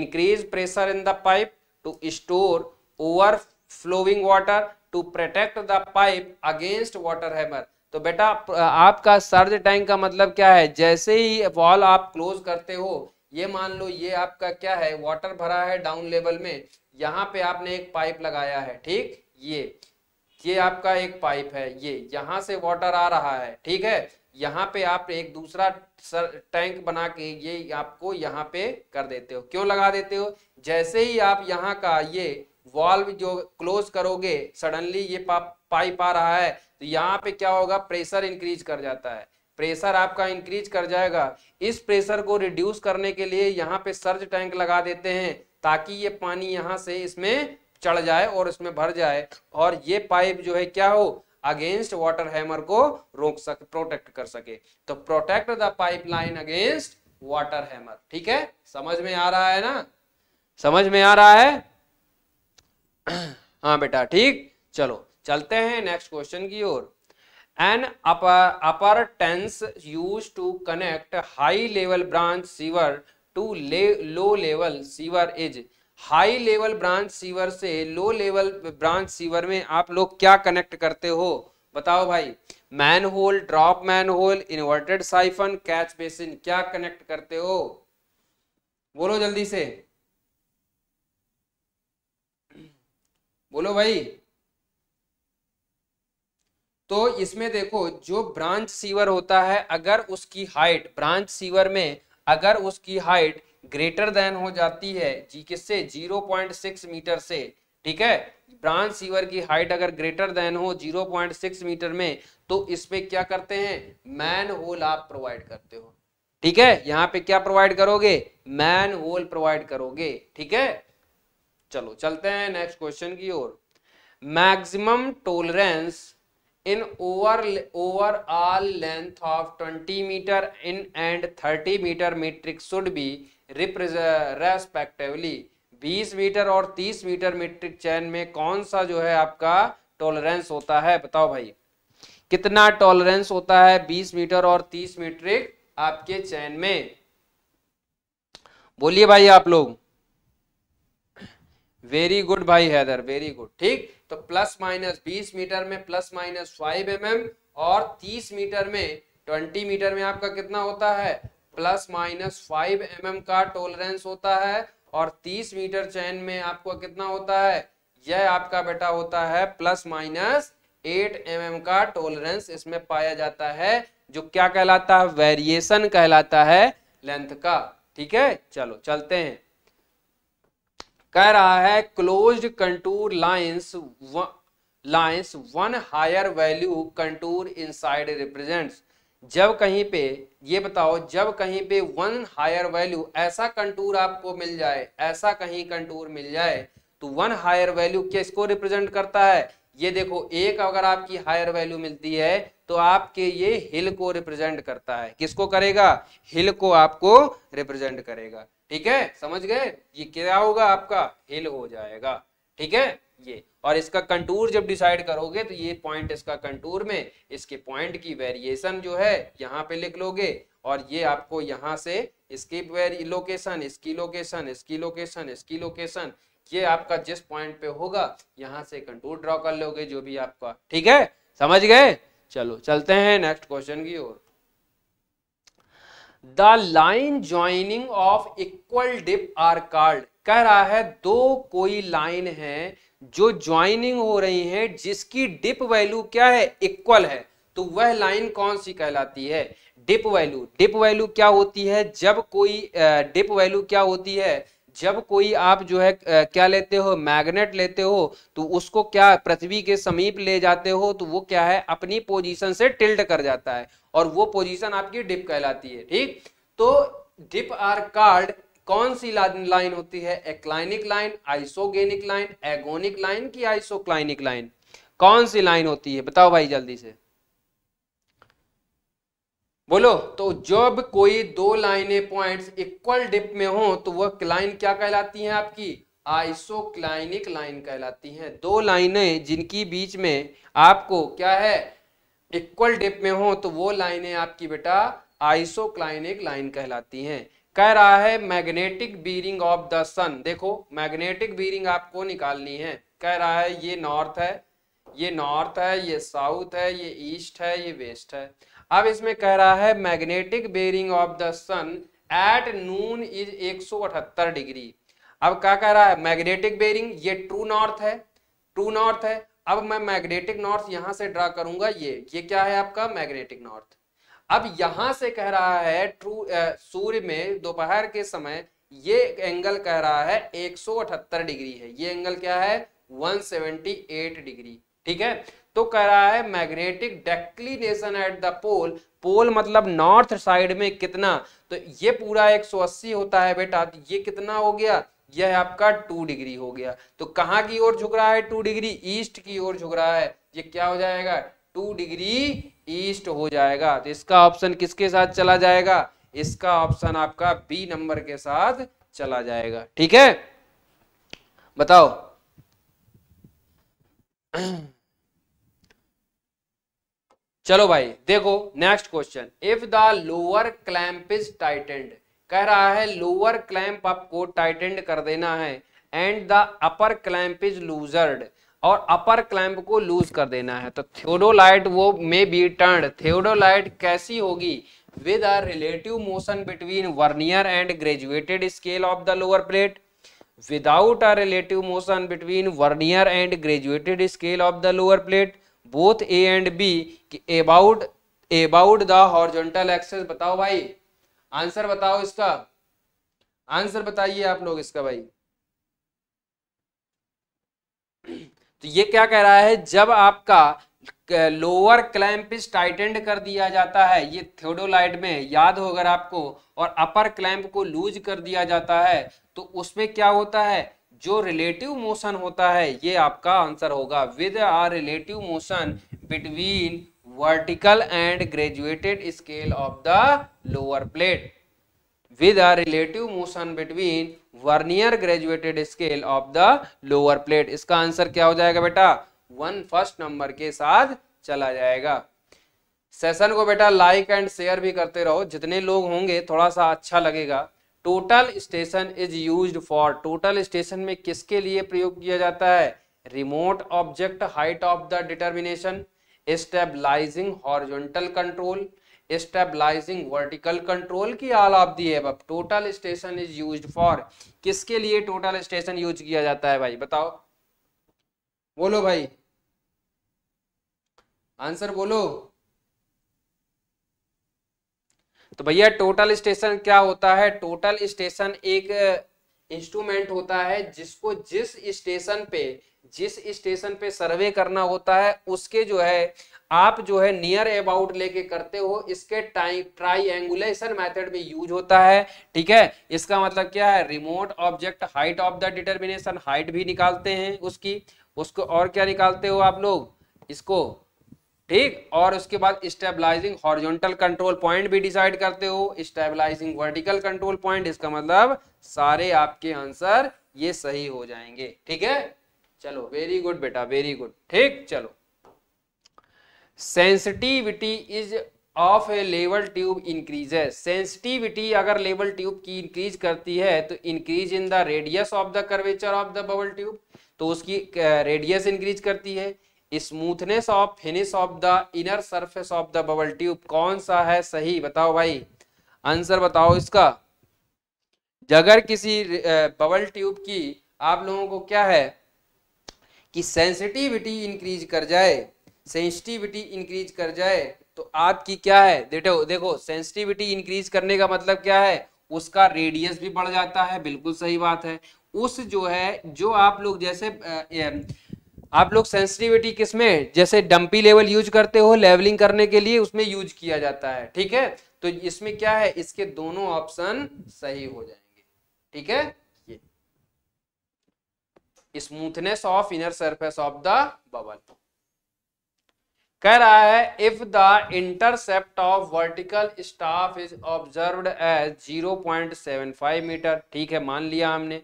increase pressure in the pipe to store over overflowing water to protect the pipe against water hammer तो बेटा आपका सर्ज टैंक का मतलब क्या है जैसे ही वॉल आप क्लोज करते हो ये मान लो ये आपका क्या है वाटर भरा है डाउन लेवल में यहाँ पे आपने एक पाइप लगाया है ठीक ये ये आपका एक पाइप है ये यहाँ से वाटर आ रहा है ठीक है यहाँ पे आप एक दूसरा टैंक बना के ये आपको यहाँ पे कर देते हो क्यों लगा देते हो जैसे ही आप यहाँ का ये वॉल्व जो क्लोज करोगे सडनली ये पा, पाइप आ रहा है तो यहाँ पे क्या होगा प्रेशर इंक्रीज कर जाता है प्रेशर आपका इंक्रीज कर जाएगा इस प्रेशर को रिड्यूस करने के लिए यहाँ पे सर्ज टैंक लगा देते हैं ताकि ये पानी यहाँ से इसमें चढ़ जाए और इसमें भर जाए और ये पाइप जो है क्या हो अगेंस्ट वाटर हैमर को रोक सके प्रोटेक्ट कर सके तो protect the line against water hammer ठीक है समझ में आ रहा है ना समझ में आ रहा है हाँ बेटा ठीक चलो चलते हैं नेक्स्ट क्वेश्चन की ओर an appurtenance use to connect high level branch sewer to low level sewer is high level branch sewer से लो लेवल ब्रांच सीवर में आप लोग क्या कनेक्ट करते हो बताओ भाई manhole drop manhole inverted siphon catch basin क्या कनेक्ट करते हो बोलो जल्दी से बोलो भाई तो इसमें देखो जो ब्रांच सीवर होता है अगर उसकी हाइट ब्रांच सीवर में अगर उसकी हाइट ग्रेटर देन हो जाती है जी किससे 0.6 मीटर से ठीक है ब्रांच सीवर की हाइट अगर ग्रेटर देन हो 0.6 मीटर में तो इसमें क्या करते हैं मैन होल आप प्रोवाइड करते हो ठीक है यहाँ पे क्या प्रोवाइड करोगे मैन होल प्रोवाइड करोगे ठीक है चलो चलते हैं नेक्स्ट क्वेश्चन की ओर maximum tolerance in over overall length of 20 metre in and 30 metre metric should be respectively 20 metre और 30 मीटर मीट्रिक चैन में कौन सा जो है आपका टॉलरेंस होता है बताओ भाई कितना टॉलरेंस होता है 20 मीटर और 30 मीट्रिक आपके चैन में बोलिए भाई आप लोग वेरी गुड भाई हैदर वेरी गुड ठीक तो प्लस माइनस बीस मीटर में प्लस माइनस फाइव एम और तीस मीटर में ट्वेंटी मीटर में आपका कितना होता है प्लस माइनस फाइव एम का टोलरेंस होता है और तीस मीटर चैन में आपको कितना होता है यह आपका बेटा होता है प्लस माइनस एट एम का टोलरेंस इसमें पाया जाता है जो क्या कहलाता है वेरिएशन कहलाता है लेंथ का ठीक है चलो चलते हैं कह रहा है closed contour lines lines one higher value contour inside represents जब कहीं पे ये बताओ जब कहीं पे वन हायर वैल्यू ऐसा कंटूर आपको मिल जाए ऐसा कहीं कंटूर मिल जाए तो वन हायर वैल्यू किसको रिप्रेजेंट करता है ये देखो एक अगर आपकी हायर वैल्यू मिलती है तो आपके ये हिल को रिप्रेजेंट करता है किसको करेगा हिल को आपको रिप्रेजेंट करेगा ठीक है समझ गए ये क्या होगा आपका हिल हो जाएगा ठीक है ये और इसका कंटूर जब डिसाइड करोगे तो ये पॉइंट इसका कंटूर में इसके पॉइंट की वेरिएशन जो है यहाँ पे लिख लोगे और ये आपको यहाँ से इसकी लोकेशन इसकी लोकेशन इसकी लोकेशन इसकी लोकेशन ये आपका जिस पॉइंट पे होगा यहाँ से कंटूर ड्रॉ कर लोगे जो भी आपका ठीक है समझ गए चलो चलते हैं नेक्स्ट क्वेश्चन की ओर the line joining of equal dip are called कह रहा है दो कोई लाइन है जो ज्वाइनिंग हो रही है जिसकी डिप वैल्यू क्या है इक्वल है तो वह लाइन कौन सी कहलाती है डिप वैल्यू डिप वैल्यू क्या होती है जब कोई डिप वैल्यू क्या होती है जब कोई आप जो है क्या लेते हो मैग्नेट लेते हो तो उसको क्या पृथ्वी के समीप ले जाते हो तो वो क्या है अपनी पोजीशन से टिल्ट कर जाता है और वो पोजीशन आपकी डिप कहलाती है ठीक तो डिप आर कार्ड कौन सी लाइन होती है aclinic line isogonic line agonic line की आइसोक्लाइनिक लाइन कौन सी लाइन होती है बताओ भाई जल्दी से बोलो तो जब कोई दो लाइनें पॉइंट्स इक्वल डिप में हो तो वह लाइन क्या कहलाती है आपकी आइसोक्लाइनिक लाइन कहलाती है दो लाइनें जिनकी बीच में आपको क्या है इक्वल डिप में हो तो वो लाइनें आपकी बेटा आइसोक्लाइनिक लाइन कहलाती हैं कह रहा है magnetic bearing of the sun देखो मैग्नेटिक बीरिंग आपको निकालनी है कह रहा है ये नॉर्थ है ये नॉर्थ है ये साउथ है ये ईस्ट है ये वेस्ट है अब इसमें कह रहा है magnetic bearing of the sun at noon is 178 degree अब क्या कह रहा है मैग्नेटिक बेरिंग ये ट्रू नॉर्थ है ट्रू नॉर्थ है अब मैं मैग्नेटिक नॉर्थ यहां से ड्रा करूंगा ये ये क्या है आपका मैग्नेटिक नॉर्थ अब यहां से कह रहा है ट्रू सूर्य में दोपहर के समय ये एंगल कह रहा है 178 डिग्री है ये एंगल क्या है 178 डिग्री ठीक है तो कह रहा है magnetic declination at the pole pole मतलब नॉर्थ साइड में कितना तो ये पूरा 180 होता है बेटा तो ये कितना हो गया यह आपका टू डिग्री हो गया तो कहाँ की ओर झुक रहा है टू डिग्री ईस्ट की ओर झुक रहा है ये क्या हो जाएगा टू डिग्री ईस्ट हो जाएगा तो इसका ऑप्शन किसके साथ चला जाएगा इसका ऑप्शन आपका बी नंबर के साथ चला जाएगा ठीक है बताओ चलो भाई देखो next question if the lower clamp is tightened कह रहा है लोअर क्लैम्प आपको टाइटेंड कर देना है and the upper clamp is loosened और अपर क्लैम्प को लूज कर देना है तो थियोडोलाइट वो मे बी टर्न थियोडोलाइट कैसी होगी with a relative motion between vernier and graduated scale of the lower plate without a relative motion between vernier and graduated scale of the lower plate both A and B कि about about the horizontal axis बताओ भाई answer बताओ इसका answer बताइए आप लोग इसका भाई तो ये क्या कह रहा है जब आपका लोअर क्लैम्प इस टाइटेंड कर दिया जाता है ये थ्योडोलाइट में याद हो अगर आपको और अपर क्लैंप को लूज कर दिया जाता है तो उसमें क्या होता है जो रिलेटिव मोशन होता है ये आपका आंसर होगा with a relative motion between vertical and graduated scale of the lower plate with a relative motion between vernier graduated scale of the lower plate इसका आंसर क्या हो जाएगा बेटा वन फर्स्ट नंबर के साथ चला जाएगा सेशन को बेटा लाइक एंड शेयर भी करते रहो जितने लोग होंगे थोड़ा सा अच्छा लगेगा total station is use for total station में किसके लिए प्रयोग किया जाता है remote object height of the determination stabilising horizontal control stabilising vertical control की ऑल ऑफ दी है total station is use for किसके लिए टोटल स्टेशन यूज किया जाता है भाई बताओ बोलो भाई आंसर बोलो तो भैया टोटल स्टेशन क्या होता है टोटल स्टेशन एक इंस्ट्रूमेंट uh, होता है जिसको जिस स्टेशन पे जिस स्टेशन पे सर्वे करना होता है उसके जो है आप जो है नियर अबाउट लेके करते हो इसके ट्राइंगुलेशन मेथड में यूज होता है ठीक है इसका मतलब क्या है remote object height of the determination height भी निकालते हैं उसकी उसको और क्या निकालते हो आप लोग इसको ठीक और उसके बाद स्टेबलाइजिंग हॉरिजॉन्टल कंट्रोल पॉइंट भी डिसाइड करते हो स्टेबलाइजिंग वर्टिकल कंट्रोल पॉइंट इसका मतलब सारे आपके आंसर ये सही हो जाएंगे ठीक है चलो वेरी गुड बेटा वेरी गुड ठीक चलो sensitivity is of a level tube increase है सेंसिटिविटी अगर लेवल ट्यूब की इंक्रीज करती है तो increase in the radius of the curvature of the bubble tube तो उसकी रेडियस इंक्रीज करती है smoothness of finish of the inner surface of the bubble tube कौन सा है सही बताओ भाई आंसर बताओ इसका जगर किसी बबल ट्यूब की आप लोगों को क्या है कि सेंसिटिविटी इंक्रीज कर जाए सेंसिटिविटी इंक्रीज कर जाए तो आपकी क्या है देखो देखो सेंसिटिविटी इंक्रीज करने का मतलब क्या है उसका रेडियस भी बढ़ जाता है बिल्कुल सही बात है उस जो है जो आप लोग जैसे आप लोग सेंसिटिविटी किसमें जैसे डंपी लेवल यूज करते हो लेवलिंग करने के लिए उसमें यूज किया जाता है ठीक है तो इसमें क्या है इसके दोनों ऑप्शन सही हो जाएंगे ठीक है ये smoothness of inner surface of the bubble कह रहा है if the intercept of vertical staff is observe as 0.75 metre ठीक है मान लिया हमने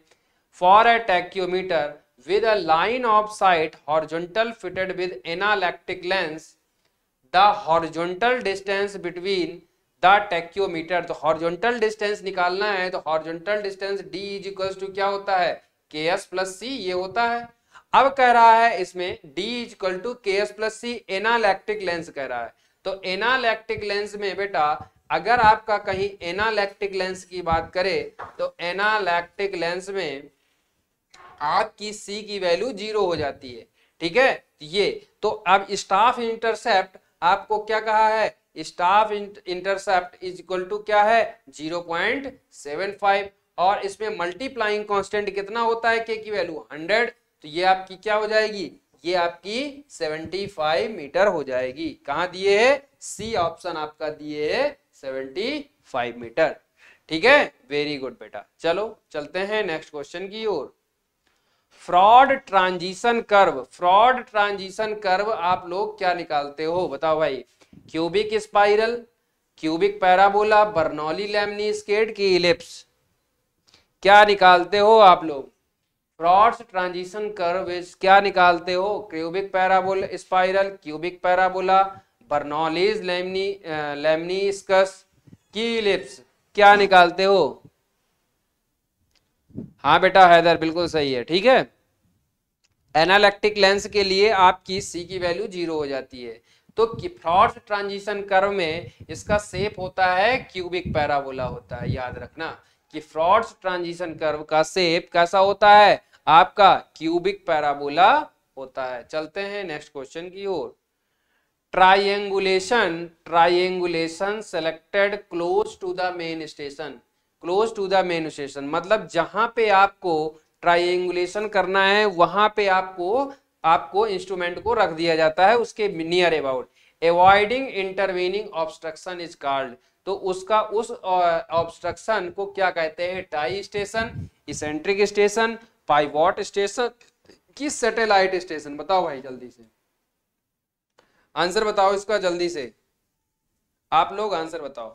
for a tacheometer with a line of sight horizontal fitted with analectic lens the horizontal distance between the tacheometer तो horizontal distance निकालना है तो horizontal distance D is equal to क्या होता है के एस प्लस सी ये होता है अब कह रहा है इसमें D is equal to K S plus C anallactic lens कह रहा है तो एनालैक्टिक लेंस में बेटा अगर आपका कहीं एनालैक्टिक लेंस की बात करें तो एनालैक्टिक लेंस में आपकी सी की वैल्यू जीरो हो जाती है ठीक है ये तो अब स्टाफ इंटरसेप्ट आपको क्या कहा है staff intercept is equal to क्या है जीरो पॉइंट सेवन फाइव और इसमें मल्टीप्लाइंग कांस्टेंट कितना होता है के की वैल्यू हंड्रेड तो ये आपकी क्या हो जाएगी ये आपकी सेवेंटी फाइव मीटर हो जाएगी कहा दिए है सी ऑप्शन आपका दिए है सेवेंटी फाइव मीटर ठीक है वेरी गुड बेटा चलो चलते हैं नेक्स्ट क्वेश्चन की ओर Froude transition curve Froude transition curve आप लोग क्या निकालते हो बताओ भाई cubic spiral cubic parabola Bernoulli lemniscate की इलिप्स क्या निकालते हो आप लोग फ्रॉड्स ट्रांजिशन कर्व क्या निकालते हो cubic parabola spiral cubic parabola Bernoulli's लेमनी लेमनी स्कस की इलिप्स क्या निकालते हो हाँ बेटा हैदर बिल्कुल सही है ठीक है एनालैक्टिक लेंस के लिए आपकी सी की वैल्यू जीरो हो जाती है तो फ्रॉड ट्रांजिशन कर्व में इसका सेप होता है क्यूबिक पैराबोला होता है याद रखना कि फ्रॉड ट्रांजिशन कर्व का सेप कैसा होता है आपका क्यूबिक पैराबोला होता है चलते हैं नेक्स्ट क्वेश्चन की ओर triangulation triangulation selected close to the main station close to the main station मतलब जहां पे आपको ट्राइंगुलेशन करना है वहां पे आपको आपको इंस्ट्रूमेंट को रख दिया जाता है उसके near about avoiding intervening obstruction is called तो उसका उस ऑब्स्ट्रक्शन को क्या कहते हैं tie station eccentric station pivot station किस सैटेलाइट स्टेशन बताओ भाई जल्दी से आंसर बताओ इसका जल्दी से आप लोग आंसर बताओ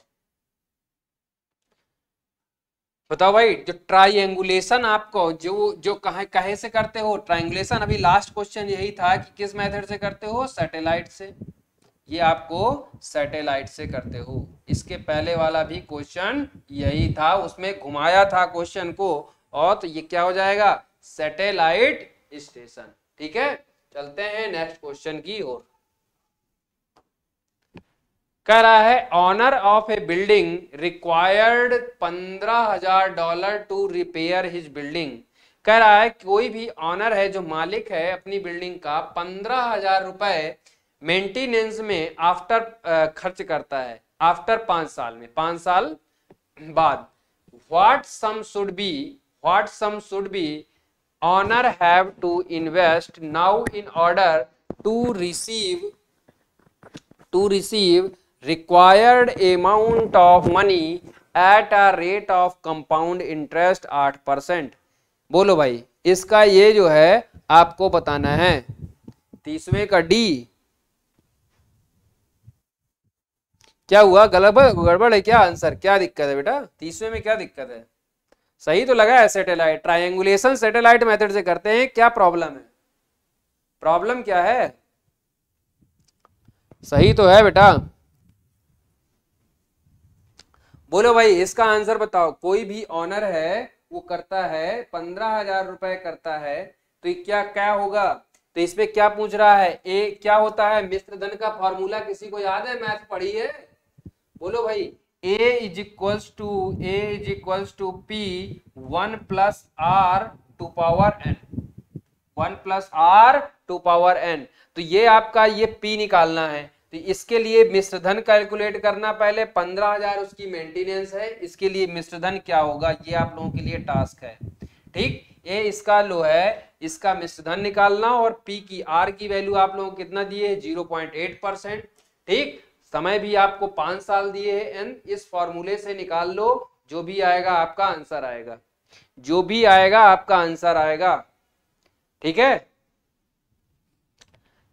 बताओ भाई जो ट्राइंगुलेशन आपको जो जो कहा, कहे से करते हो ट्राइंगुलेशन अभी लास्ट क्वेश्चन यही था कि किस मेथड से करते हो सैटेलाइट से ये आपको सैटेलाइट से करते हो इसके पहले वाला भी क्वेश्चन यही था उसमें घुमाया था क्वेश्चन को और तो ये क्या हो जाएगा सैटेलाइट स्टेशन ठीक है चलते हैं नेक्स्ट क्वेश्चन की ओर कह रहा है owner of a building required पंद्रह हजार dollar to repair his building कह रहा है कोई भी ऑनर है जो मालिक है अपनी बिल्डिंग का पंद्रह हजार रुपए मेंटेनेंस में आफ्टर खर्च करता है आफ्टर पांच साल में पांच साल बाद what sum should be what sum should be owner have to invest now in order to receive to receive required amount of money at a rate of compound interest आठ परसेंट बोलो भाई इसका ये जो है आपको बताना है तीसवें का डी क्या हुआ गलत गड़बड़ है क्या आंसर क्या दिक्कत है बेटा तीसवें में क्या दिक्कत है सही तो लगा है सैटेलाइट ट्राइंगुलेशन सैटेलाइट मेथड से करते हैं क्या प्रॉब्लम है प्रॉब्लम क्या है सही तो है बेटा बोलो भाई इसका आंसर बताओ कोई भी ऑनर है वो करता है पंद्रह हजार रुपए करता है तो क्या क्या होगा तो इसमें क्या पूछ रहा है ए क्या होता है मिश्र धन का फॉर्मूला किसी को याद है मैथ पढ़ी है बोलो भाई A is equals to A is equals to P one plus R to power N one plus R to power N तो ये आपका ये पी निकालना है तो इसके लिए मिश्र धन कैलकुलेट करना पहले पंद्रह हजार उसकी मेंटेनेंस है इसके लिए धन क्या होगा ये आप लोगों के लिए टास्क है ठीक ये इसका लो है इसका धन निकालना और पी की आर की वैल्यू आप लोगों कितना दिए है जीरो पॉइंट एट परसेंट ठीक समय भी आपको पांच साल दिए है एंड इस फॉर्मूले से निकाल लो जो भी आएगा आपका आंसर आएगा जो भी आएगा आपका आंसर आएगा ठीक है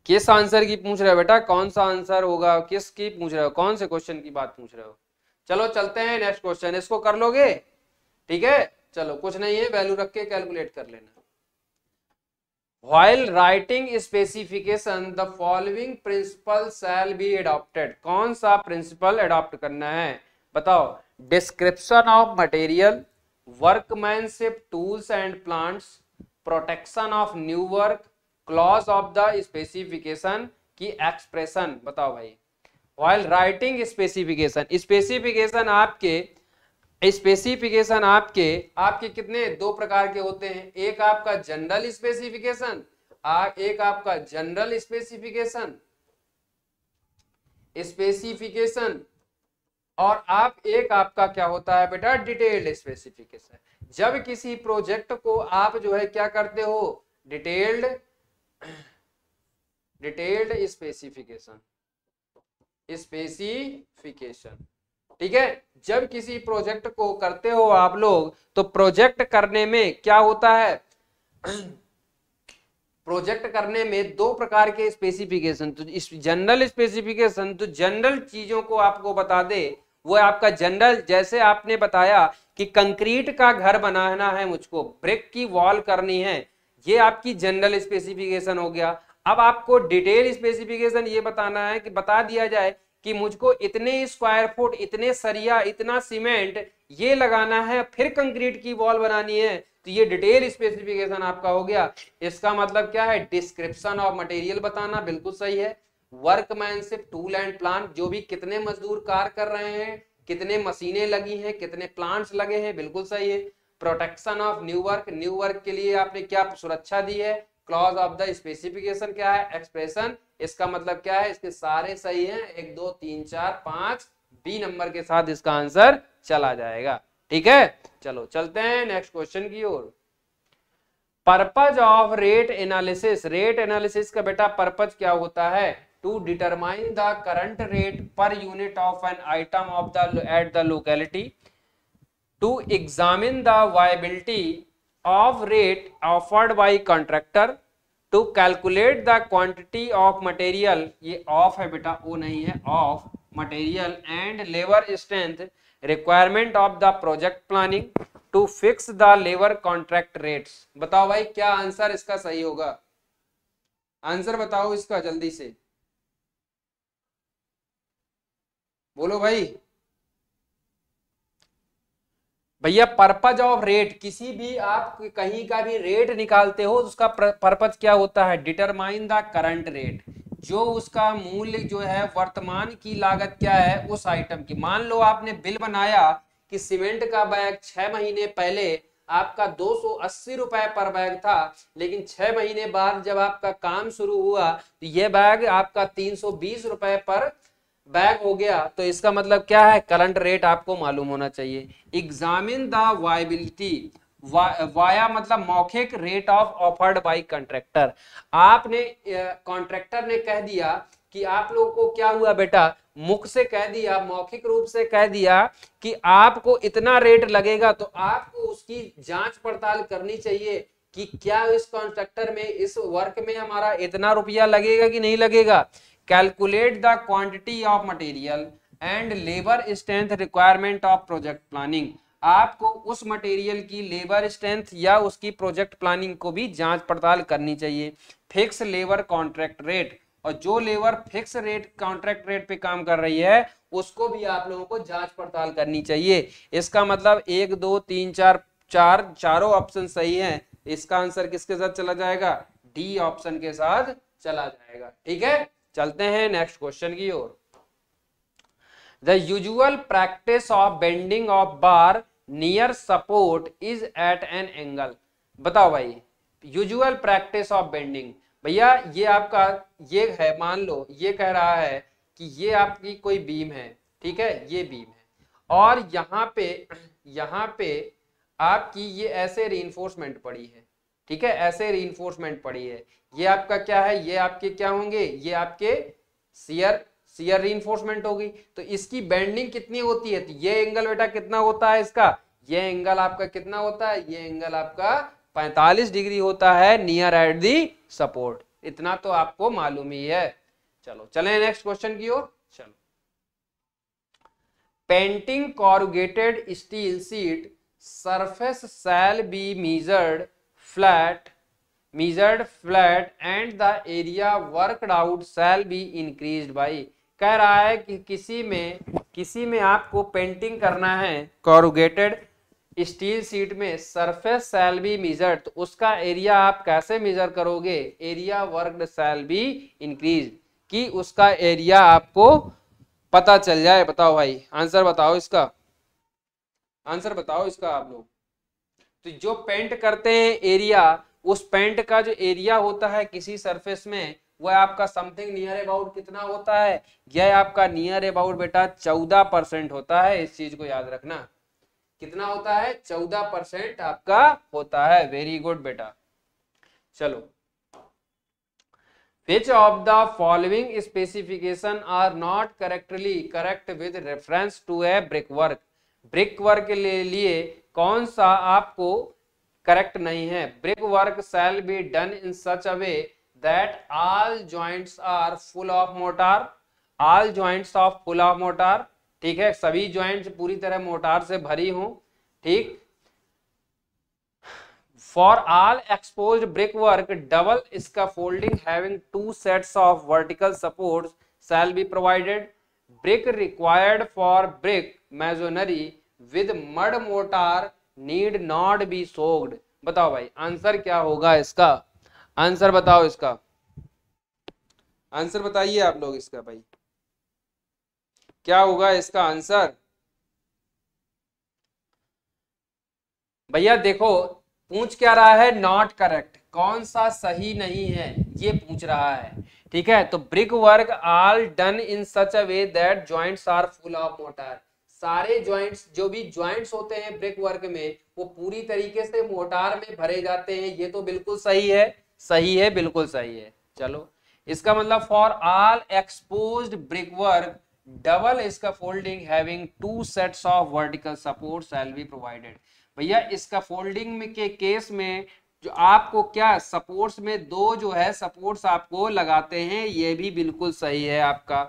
किस आंसर की पूछ रहे हो बेटा कौन सा आंसर होगा किसकी पूछ रहे हो कौन से क्वेश्चन की बात पूछ रहे हो चलो चलते हैं नेक्स्ट क्वेश्चन इसको कर लोगे ठीक है चलो कुछ नहीं है वैल्यू रख के कैलकुलेट कर लेना while writing specification the following principle shall be adopted कौन सा प्रिंसिपल एडॉप्ट करना है बताओ description of material workmanship tools and plants protection of new work clause of the specification की एक्सप्रेशन बताओ भाई वाइल राइटिंग स्पेसिफिकेशन स्पेसिफिकेशन आपके specification आपके आपके कितने दो प्रकार के होते हैं एक आपका जनरल स्पेसिफिकेशन एक आपका जनरल स्पेसिफिकेशन स्पेसिफिकेशन और आप एक आपका क्या होता है बेटा डिटेल्ड स्पेसिफिकेशन जब किसी प्रोजेक्ट को आप जो है क्या करते हो डिटेल्ड डिटेल्ड स्पेसिफिकेशन स्पेसिफिकेशन ठीक है जब किसी प्रोजेक्ट को करते हो आप लोग तो प्रोजेक्ट करने में क्या होता है प्रोजेक्ट करने में दो प्रकार के स्पेसिफिकेशन तो इस जनरल स्पेसिफिकेशन तो जनरल चीजों को आपको बता दे वो आपका जनरल जैसे आपने बताया कि कंक्रीट का घर बनाना है मुझको ब्रिक की वॉल करनी है ये आपकी जनरल स्पेसिफिकेशन हो गया अब आपको डिटेल स्पेसिफिकेशन ये बताना है कि बता दिया जाए कि मुझको इतने स्क्वायर फुट इतने सरिया इतना सीमेंट ये लगाना है फिर कंक्रीट की वॉल बनानी है तो ये डिटेल स्पेसिफिकेशन आपका हो गया इसका मतलब क्या है डिस्क्रिप्शन ऑफ मटेरियल बताना बिल्कुल सही है वर्कमैनशिप टूल एंड प्लांट जो भी कितने मजदूर कार कर रहे हैं कितने मशीनें लगी हैं कितने प्लांट्स लगे हैं बिल्कुल सही है protection of new work new work के लिए आपने क्या सुरक्षा दी है क्लॉज ऑफ द स्पेसिफिकेशन क्या है एक्सप्रेशन इसका मतलब क्या है इसके सारे सही हैं एक दो तीन चार पांच बी नंबर के साथ इसका आंसर चला जाएगा ठीक है चलो चलते हैं नेक्स्ट क्वेश्चन की ओर purpose of rate analysis rate analysis का बेटा पर्पज क्या होता है to determine the current rate per unit of an item of the at the locality to examine the viability of rate offered by contractor to calculate the quantity of material ये off है बेटा वो नहीं है off material and labor strength requirement of the project planning to fix the labor contract rates बताओ भाई क्या answer इसका सही होगा आंसर बताओ इसका जल्दी से बोलो भाई भैया पर्पज ऑफ रेट किसी भी आप कहीं का भी रेट निकालते हो तो उसका पर्पज क्या होता है डिटरमाइन द करंट रेट जो उसका मूल्य जो है वर्तमान की लागत क्या है उस आइटम की मान लो आपने बिल बनाया कि सीमेंट का बैग छह महीने पहले आपका दो सौ रुपए पर बैग था लेकिन छह महीने बाद जब आपका काम शुरू हुआ तो यह बैग आपका तीन सौ रुपए पर बैग हो गया तो इसका मतलब क्या है करंट रेट आपको मालूम होना चाहिए एग्जामिन द वायबिलिटी वाया मतलब मौखिक rate of offered by contractor आपने कॉन्ट्रैक्टर ने कह दिया कि आप लोगों को क्या हुआ बेटा मुख से कह दिया मौखिक रूप से कह दिया कि आपको इतना रेट लगेगा तो आपको उसकी जांच पड़ताल करनी चाहिए कि क्या इस कॉन्ट्रैक्टर में इस वर्क में हमारा इतना रुपया लगेगा कि नहीं लगेगा calculate the quantity of material and labour strength requirement of project planning आपको उस मटेरियल की लेबर स्ट्रेंथ या उसकी प्रोजेक्ट प्लानिंग को भी जांच पड़ताल करनी चाहिए फिक्स लेबर कॉन्ट्रैक्ट रेट और जो labour fix rate contract rate पे काम कर रही है उसको भी आप लोगों को जांच पड़ताल करनी चाहिए इसका मतलब एक दो तीन चार चार चारों ऑप्शन सही हैं इसका आंसर किसके साथ चला जाएगा डी ऑप्शन के साथ चला जाएगा ठीक है चलते हैं नेक्स्ट क्वेश्चन की ओर the usual practice of bending of bar near support is at an angle बताओ भाई यूजुअल प्रैक्टिस ऑफ बेंडिंग भैया ये आपका ये है मान लो ये कह रहा है कि ये आपकी कोई बीम है ठीक है ये बीम है और यहाँ पे यहाँ पे आपकी ये ऐसे रीइंफोर्समेंट पड़ी है ठीक है ऐसे रीइंफोर्समेंट पड़ी है ये आपका क्या है ये आपके क्या होंगे ये आपके सीयर सीयर रीइंफोर्समेंट होगी तो इसकी बेंडिंग कितनी होती है तो ये एंगल बेटा कितना होता है इसका ये एंगल आपका कितना होता है ये एंगल आपका 45 डिग्री होता है नियर एट दी सपोर्ट इतना तो आपको मालूम ही है चलो चले नेक्स्ट क्वेश्चन की ओर चलो painting corrugated steel sheet surface shall be measured flat measured flat and the area worked out shall be increase by कह रहा है कि किसी में किसी में आपको पेंटिंग करना है कॉरुगेटेड स्टील सीट में सरफेस सेल बी मेजर्ड तो उसका एरिया आप कैसे मेजर करोगे area worked shall be increase कि उसका एरिया आपको पता चल जाए बताओ भाई आंसर बताओ इसका आंसर बताओ इसका आप लोग तो जो पेंट करते हैं एरिया उस पेंट का जो एरिया होता है किसी सरफेस में वह आपका समथिंग नियर अबाउट कितना होता है यह आपका नियर अबाउट बेटा चौदह परसेंट होता है इस चीज को याद रखना कितना होता है चौदह परसेंट आपका होता है वेरी गुड बेटा चलो which of the following specification are not correctly correct with reference to a brick work brick work के लिए कौन सा आपको करेक्ट नहीं है brick work shall be done in such a way that all joints are full of mortar all joints of full of mortar ठीक है सभी ज्वाइंट्स पूरी तरह मोटार से भरी हों ठीक for all expose brick work double scaffolding having two sets of vertical support shall be provided brick required for brick masonry with mud mortar need not be soaked बताओ भाई answer क्या होगा इसका answer बताओ इसका answer बताइए आप लोग इसका भाई क्या होगा इसका आंसर भैया देखो पूछ क्या रहा है नॉट करेक्ट कौन सा सही नहीं है ये पूछ रहा है ठीक है तो brick work all done in such a way that joints are full of mortar सारे ज्वाइंट्स जो भी ज्वाइंट्स होते हैं ब्रेक वर्क में वो पूरी तरीके से मोटार में भरे जाते हैं ये तो बिल्कुल सही है सही है बिल्कुल सही है चलो इसका मतलब for all expose brick work double scaffolding having two sets of vertical support shall be provided भैया इसका फोल्डिंग में के केस में जो आपको क्या सपोर्ट्स में दो जो है सपोर्ट्स आपको लगाते हैं ये भी बिल्कुल सही है आपका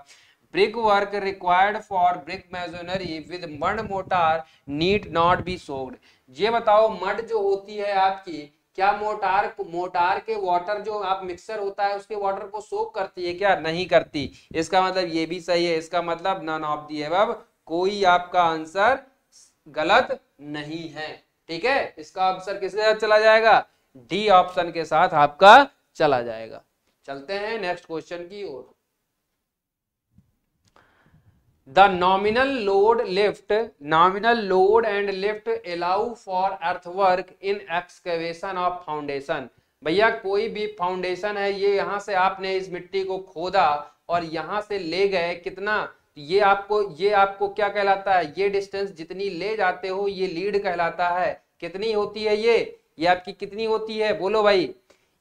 brick work required for brick masonry with mud mortar need not be soaked ये बताओ मड जो होती है आपकी क्या मोटार मोटार के वाटर जो आप मिक्सर होता है उसके वाटर को सोक करती है क्या नहीं करती इसका मतलब ये भी सही है इसका मतलब नन ऑफ दी है बब कोई आपका आंसर गलत नहीं है ठीक है इसका आंसर किसके साथ चला जाएगा डी ऑप्शन के साथ आपका चला जाएगा चलते हैं नेक्स्ट क्वेश्चन की ओर the nominal load lift nominal load and lift allow for earthwork in excavation of foundation भैया कोई भी फाउंडेशन है ये यहाँ से आपने इस मिट्टी को खोदा और यहाँ से ले गए कितना ये आपको ये आपको क्या कहलाता है ये डिस्टेंस जितनी ले जाते हो ये लीड कहलाता है कितनी होती है ये ये आपकी कितनी होती है बोलो भाई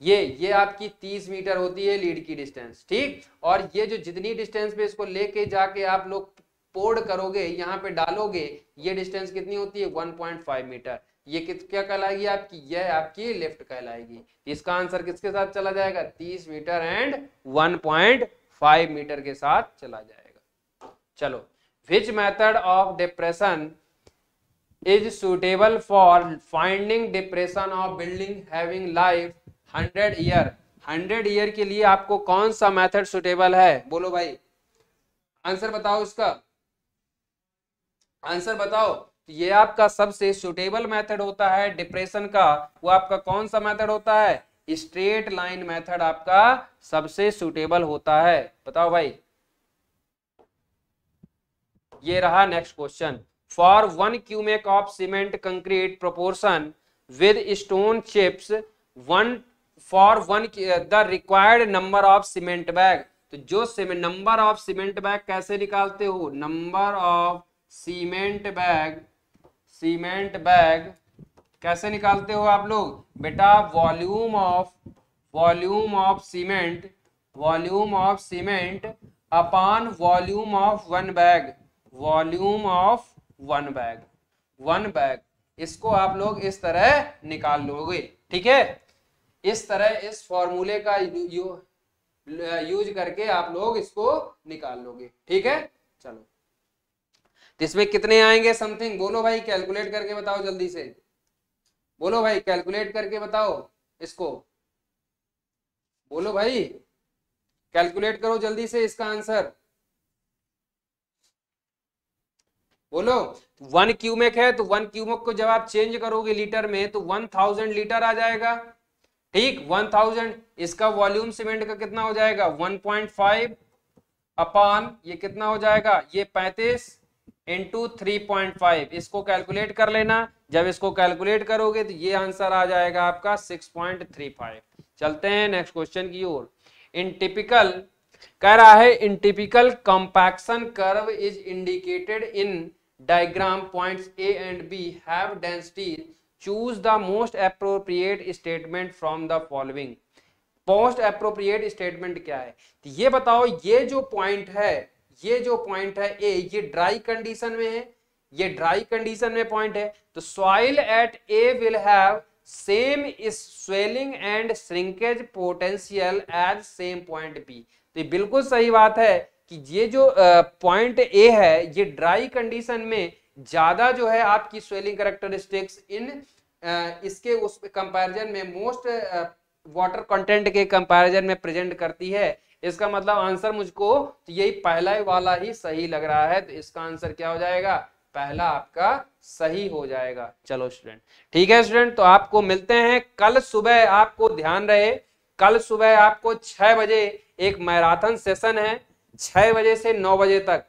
ये ये आपकी 30 मीटर होती है लीड की डिस्टेंस ठीक और ये जो जितनी डिस्टेंस पे इसको लेके जाके आप लोग पोर्ड करोगे यहाँ पे डालोगे ये डिस्टेंस कितनी होती है 1.5 मीटर ये कित क्या कहलाएगी आपकी यह आपकी लिफ्ट कहलाएगी तो इसका आंसर किसके साथ चला जाएगा 30 मीटर एंड 1.5 मीटर के साथ चला जाएगा चलो which method of depreciation is suitable for finding depreciation of building having life hundred year hundred year के लिए आपको कौन सा मेथड सुटेबल है बोलो भाई आंसर बताओ इसका आंसर बताओ तो ये आपका सबसे सुटेबल मेथड होता है डिप्रेशन का वो आपका कौन सा मेथड होता है स्ट्रेट लाइन मेथड आपका सबसे सुटेबल होता है बताओ भाई ये रहा next question for one cumec of cement concrete proportion with stone chips one four one the required number of cement bag तो जो नंबर ऑफ सीमेंट बैग कैसे निकालते हो number of cement bag cement bag कैसे निकालते हो आप लोग बेटा volume of volume of cement volume of cement upon volume of one bag volume of one bag one bag इसको आप लोग इस तरह निकाल लोगे ठीक है इस तरह इस फॉर्मूले का यू, यूज करके आप लोग इसको निकाल लोगे ठीक है चलो इसमें कितने आएंगे समथिंग बोलो भाई कैलकुलेट करके बताओ जल्दी से बोलो भाई कैलकुलेट करके बताओ इसको बोलो भाई कैलकुलेट करो जल्दी से इसका आंसर बोलो वन क्यूमेक है तो वन क्यूमेक को जब आप चेंज करोगे लीटर में तो वन थाउजेंड लीटर आ जाएगा ठीक वन थाउजेंड इसका वॉल्यूम सीमेंट का कितना हो जाएगा वन पॉइंट फाइव अपान ये कितना हो जाएगा ये पैंतीस इंटू थ्री पॉइंट फाइव इसको कैलकुलेट कर लेना जब इसको कैलकुलेट करोगे तो ये आंसर आ जाएगा आपका सिक्स पॉइंट थ्री फाइव चलते हैं नेक्स्ट क्वेश्चन की ओर इन टिपिकल कह रहा है in typical compaction curve is indicated in diagram points A and B have density choose the most appropriate statement from the following most appropriate statement क्या है तो ये बताओ ये जो पॉइंट है ये जो पॉइंट है ए ये ड्राई कंडीशन में है ये ड्राई कंडीशन में पॉइंट है तो soil at A will have same इस swelling and shrinkage potential as same point B तो ये बिल्कुल सही बात है कि ये जो पॉइंट ए है ये ड्राई कंडीशन में ज्यादा जो है आपकी स्वेलिंग करेक्टरिस्टिक्स इन इसके उस कंपैरिजन में मोस्ट वाटर कंटेंट के कंपैरिजन में प्रेजेंट करती है इसका मतलब आंसर मुझको तो यही पहला ही वाला ही सही लग रहा है तो इसका आंसर क्या हो जाएगा पहला आपका सही हो जाएगा चलो स्टूडेंट ठीक है स्टूडेंट तो आपको मिलते हैं कल सुबह आपको ध्यान रहे कल सुबह आपको छह बजे एक मैराथन सेशन है छह बजे से नौ बजे तक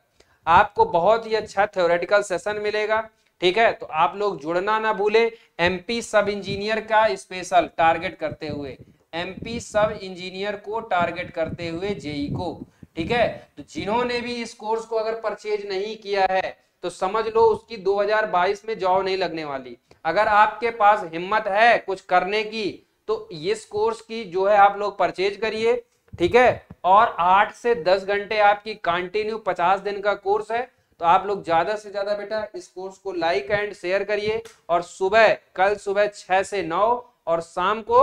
आपको बहुत ही अच्छा थ्योरेटिकल सेशन मिलेगा ठीक है तो आप लोग जुड़ना ना भूले एमपी सब इंजीनियर का स्पेशल टारगेट करते हुए एमपी सब इंजीनियर को टारगेट करते हुए जेई e को ठीक है तो जिन्होंने भी इस कोर्स को अगर परचेज नहीं किया है तो समझ लो उसकी 2022 में जॉब नहीं लगने वाली अगर आपके पास हिम्मत है कुछ करने की तो इस कोर्स की जो है आप लोग परचेज करिए ठीक है और 8 से 10 घंटे आपकी कंटिन्यू 50 दिन का कोर्स है तो आप लोग ज्यादा से ज्यादा बेटा इस कोर्स को लाइक एंड शेयर करिए और सुबह कल सुबह छह से नौ और शाम को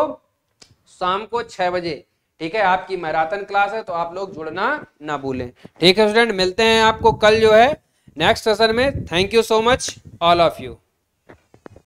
शाम को छह बजे ठीक है आपकी मैराथन क्लास है तो आप लोग जुड़ना ना भूलें ठीक है स्टूडेंट मिलते हैं आपको कल जो है नेक्स्ट सेशन में thank you so much all of you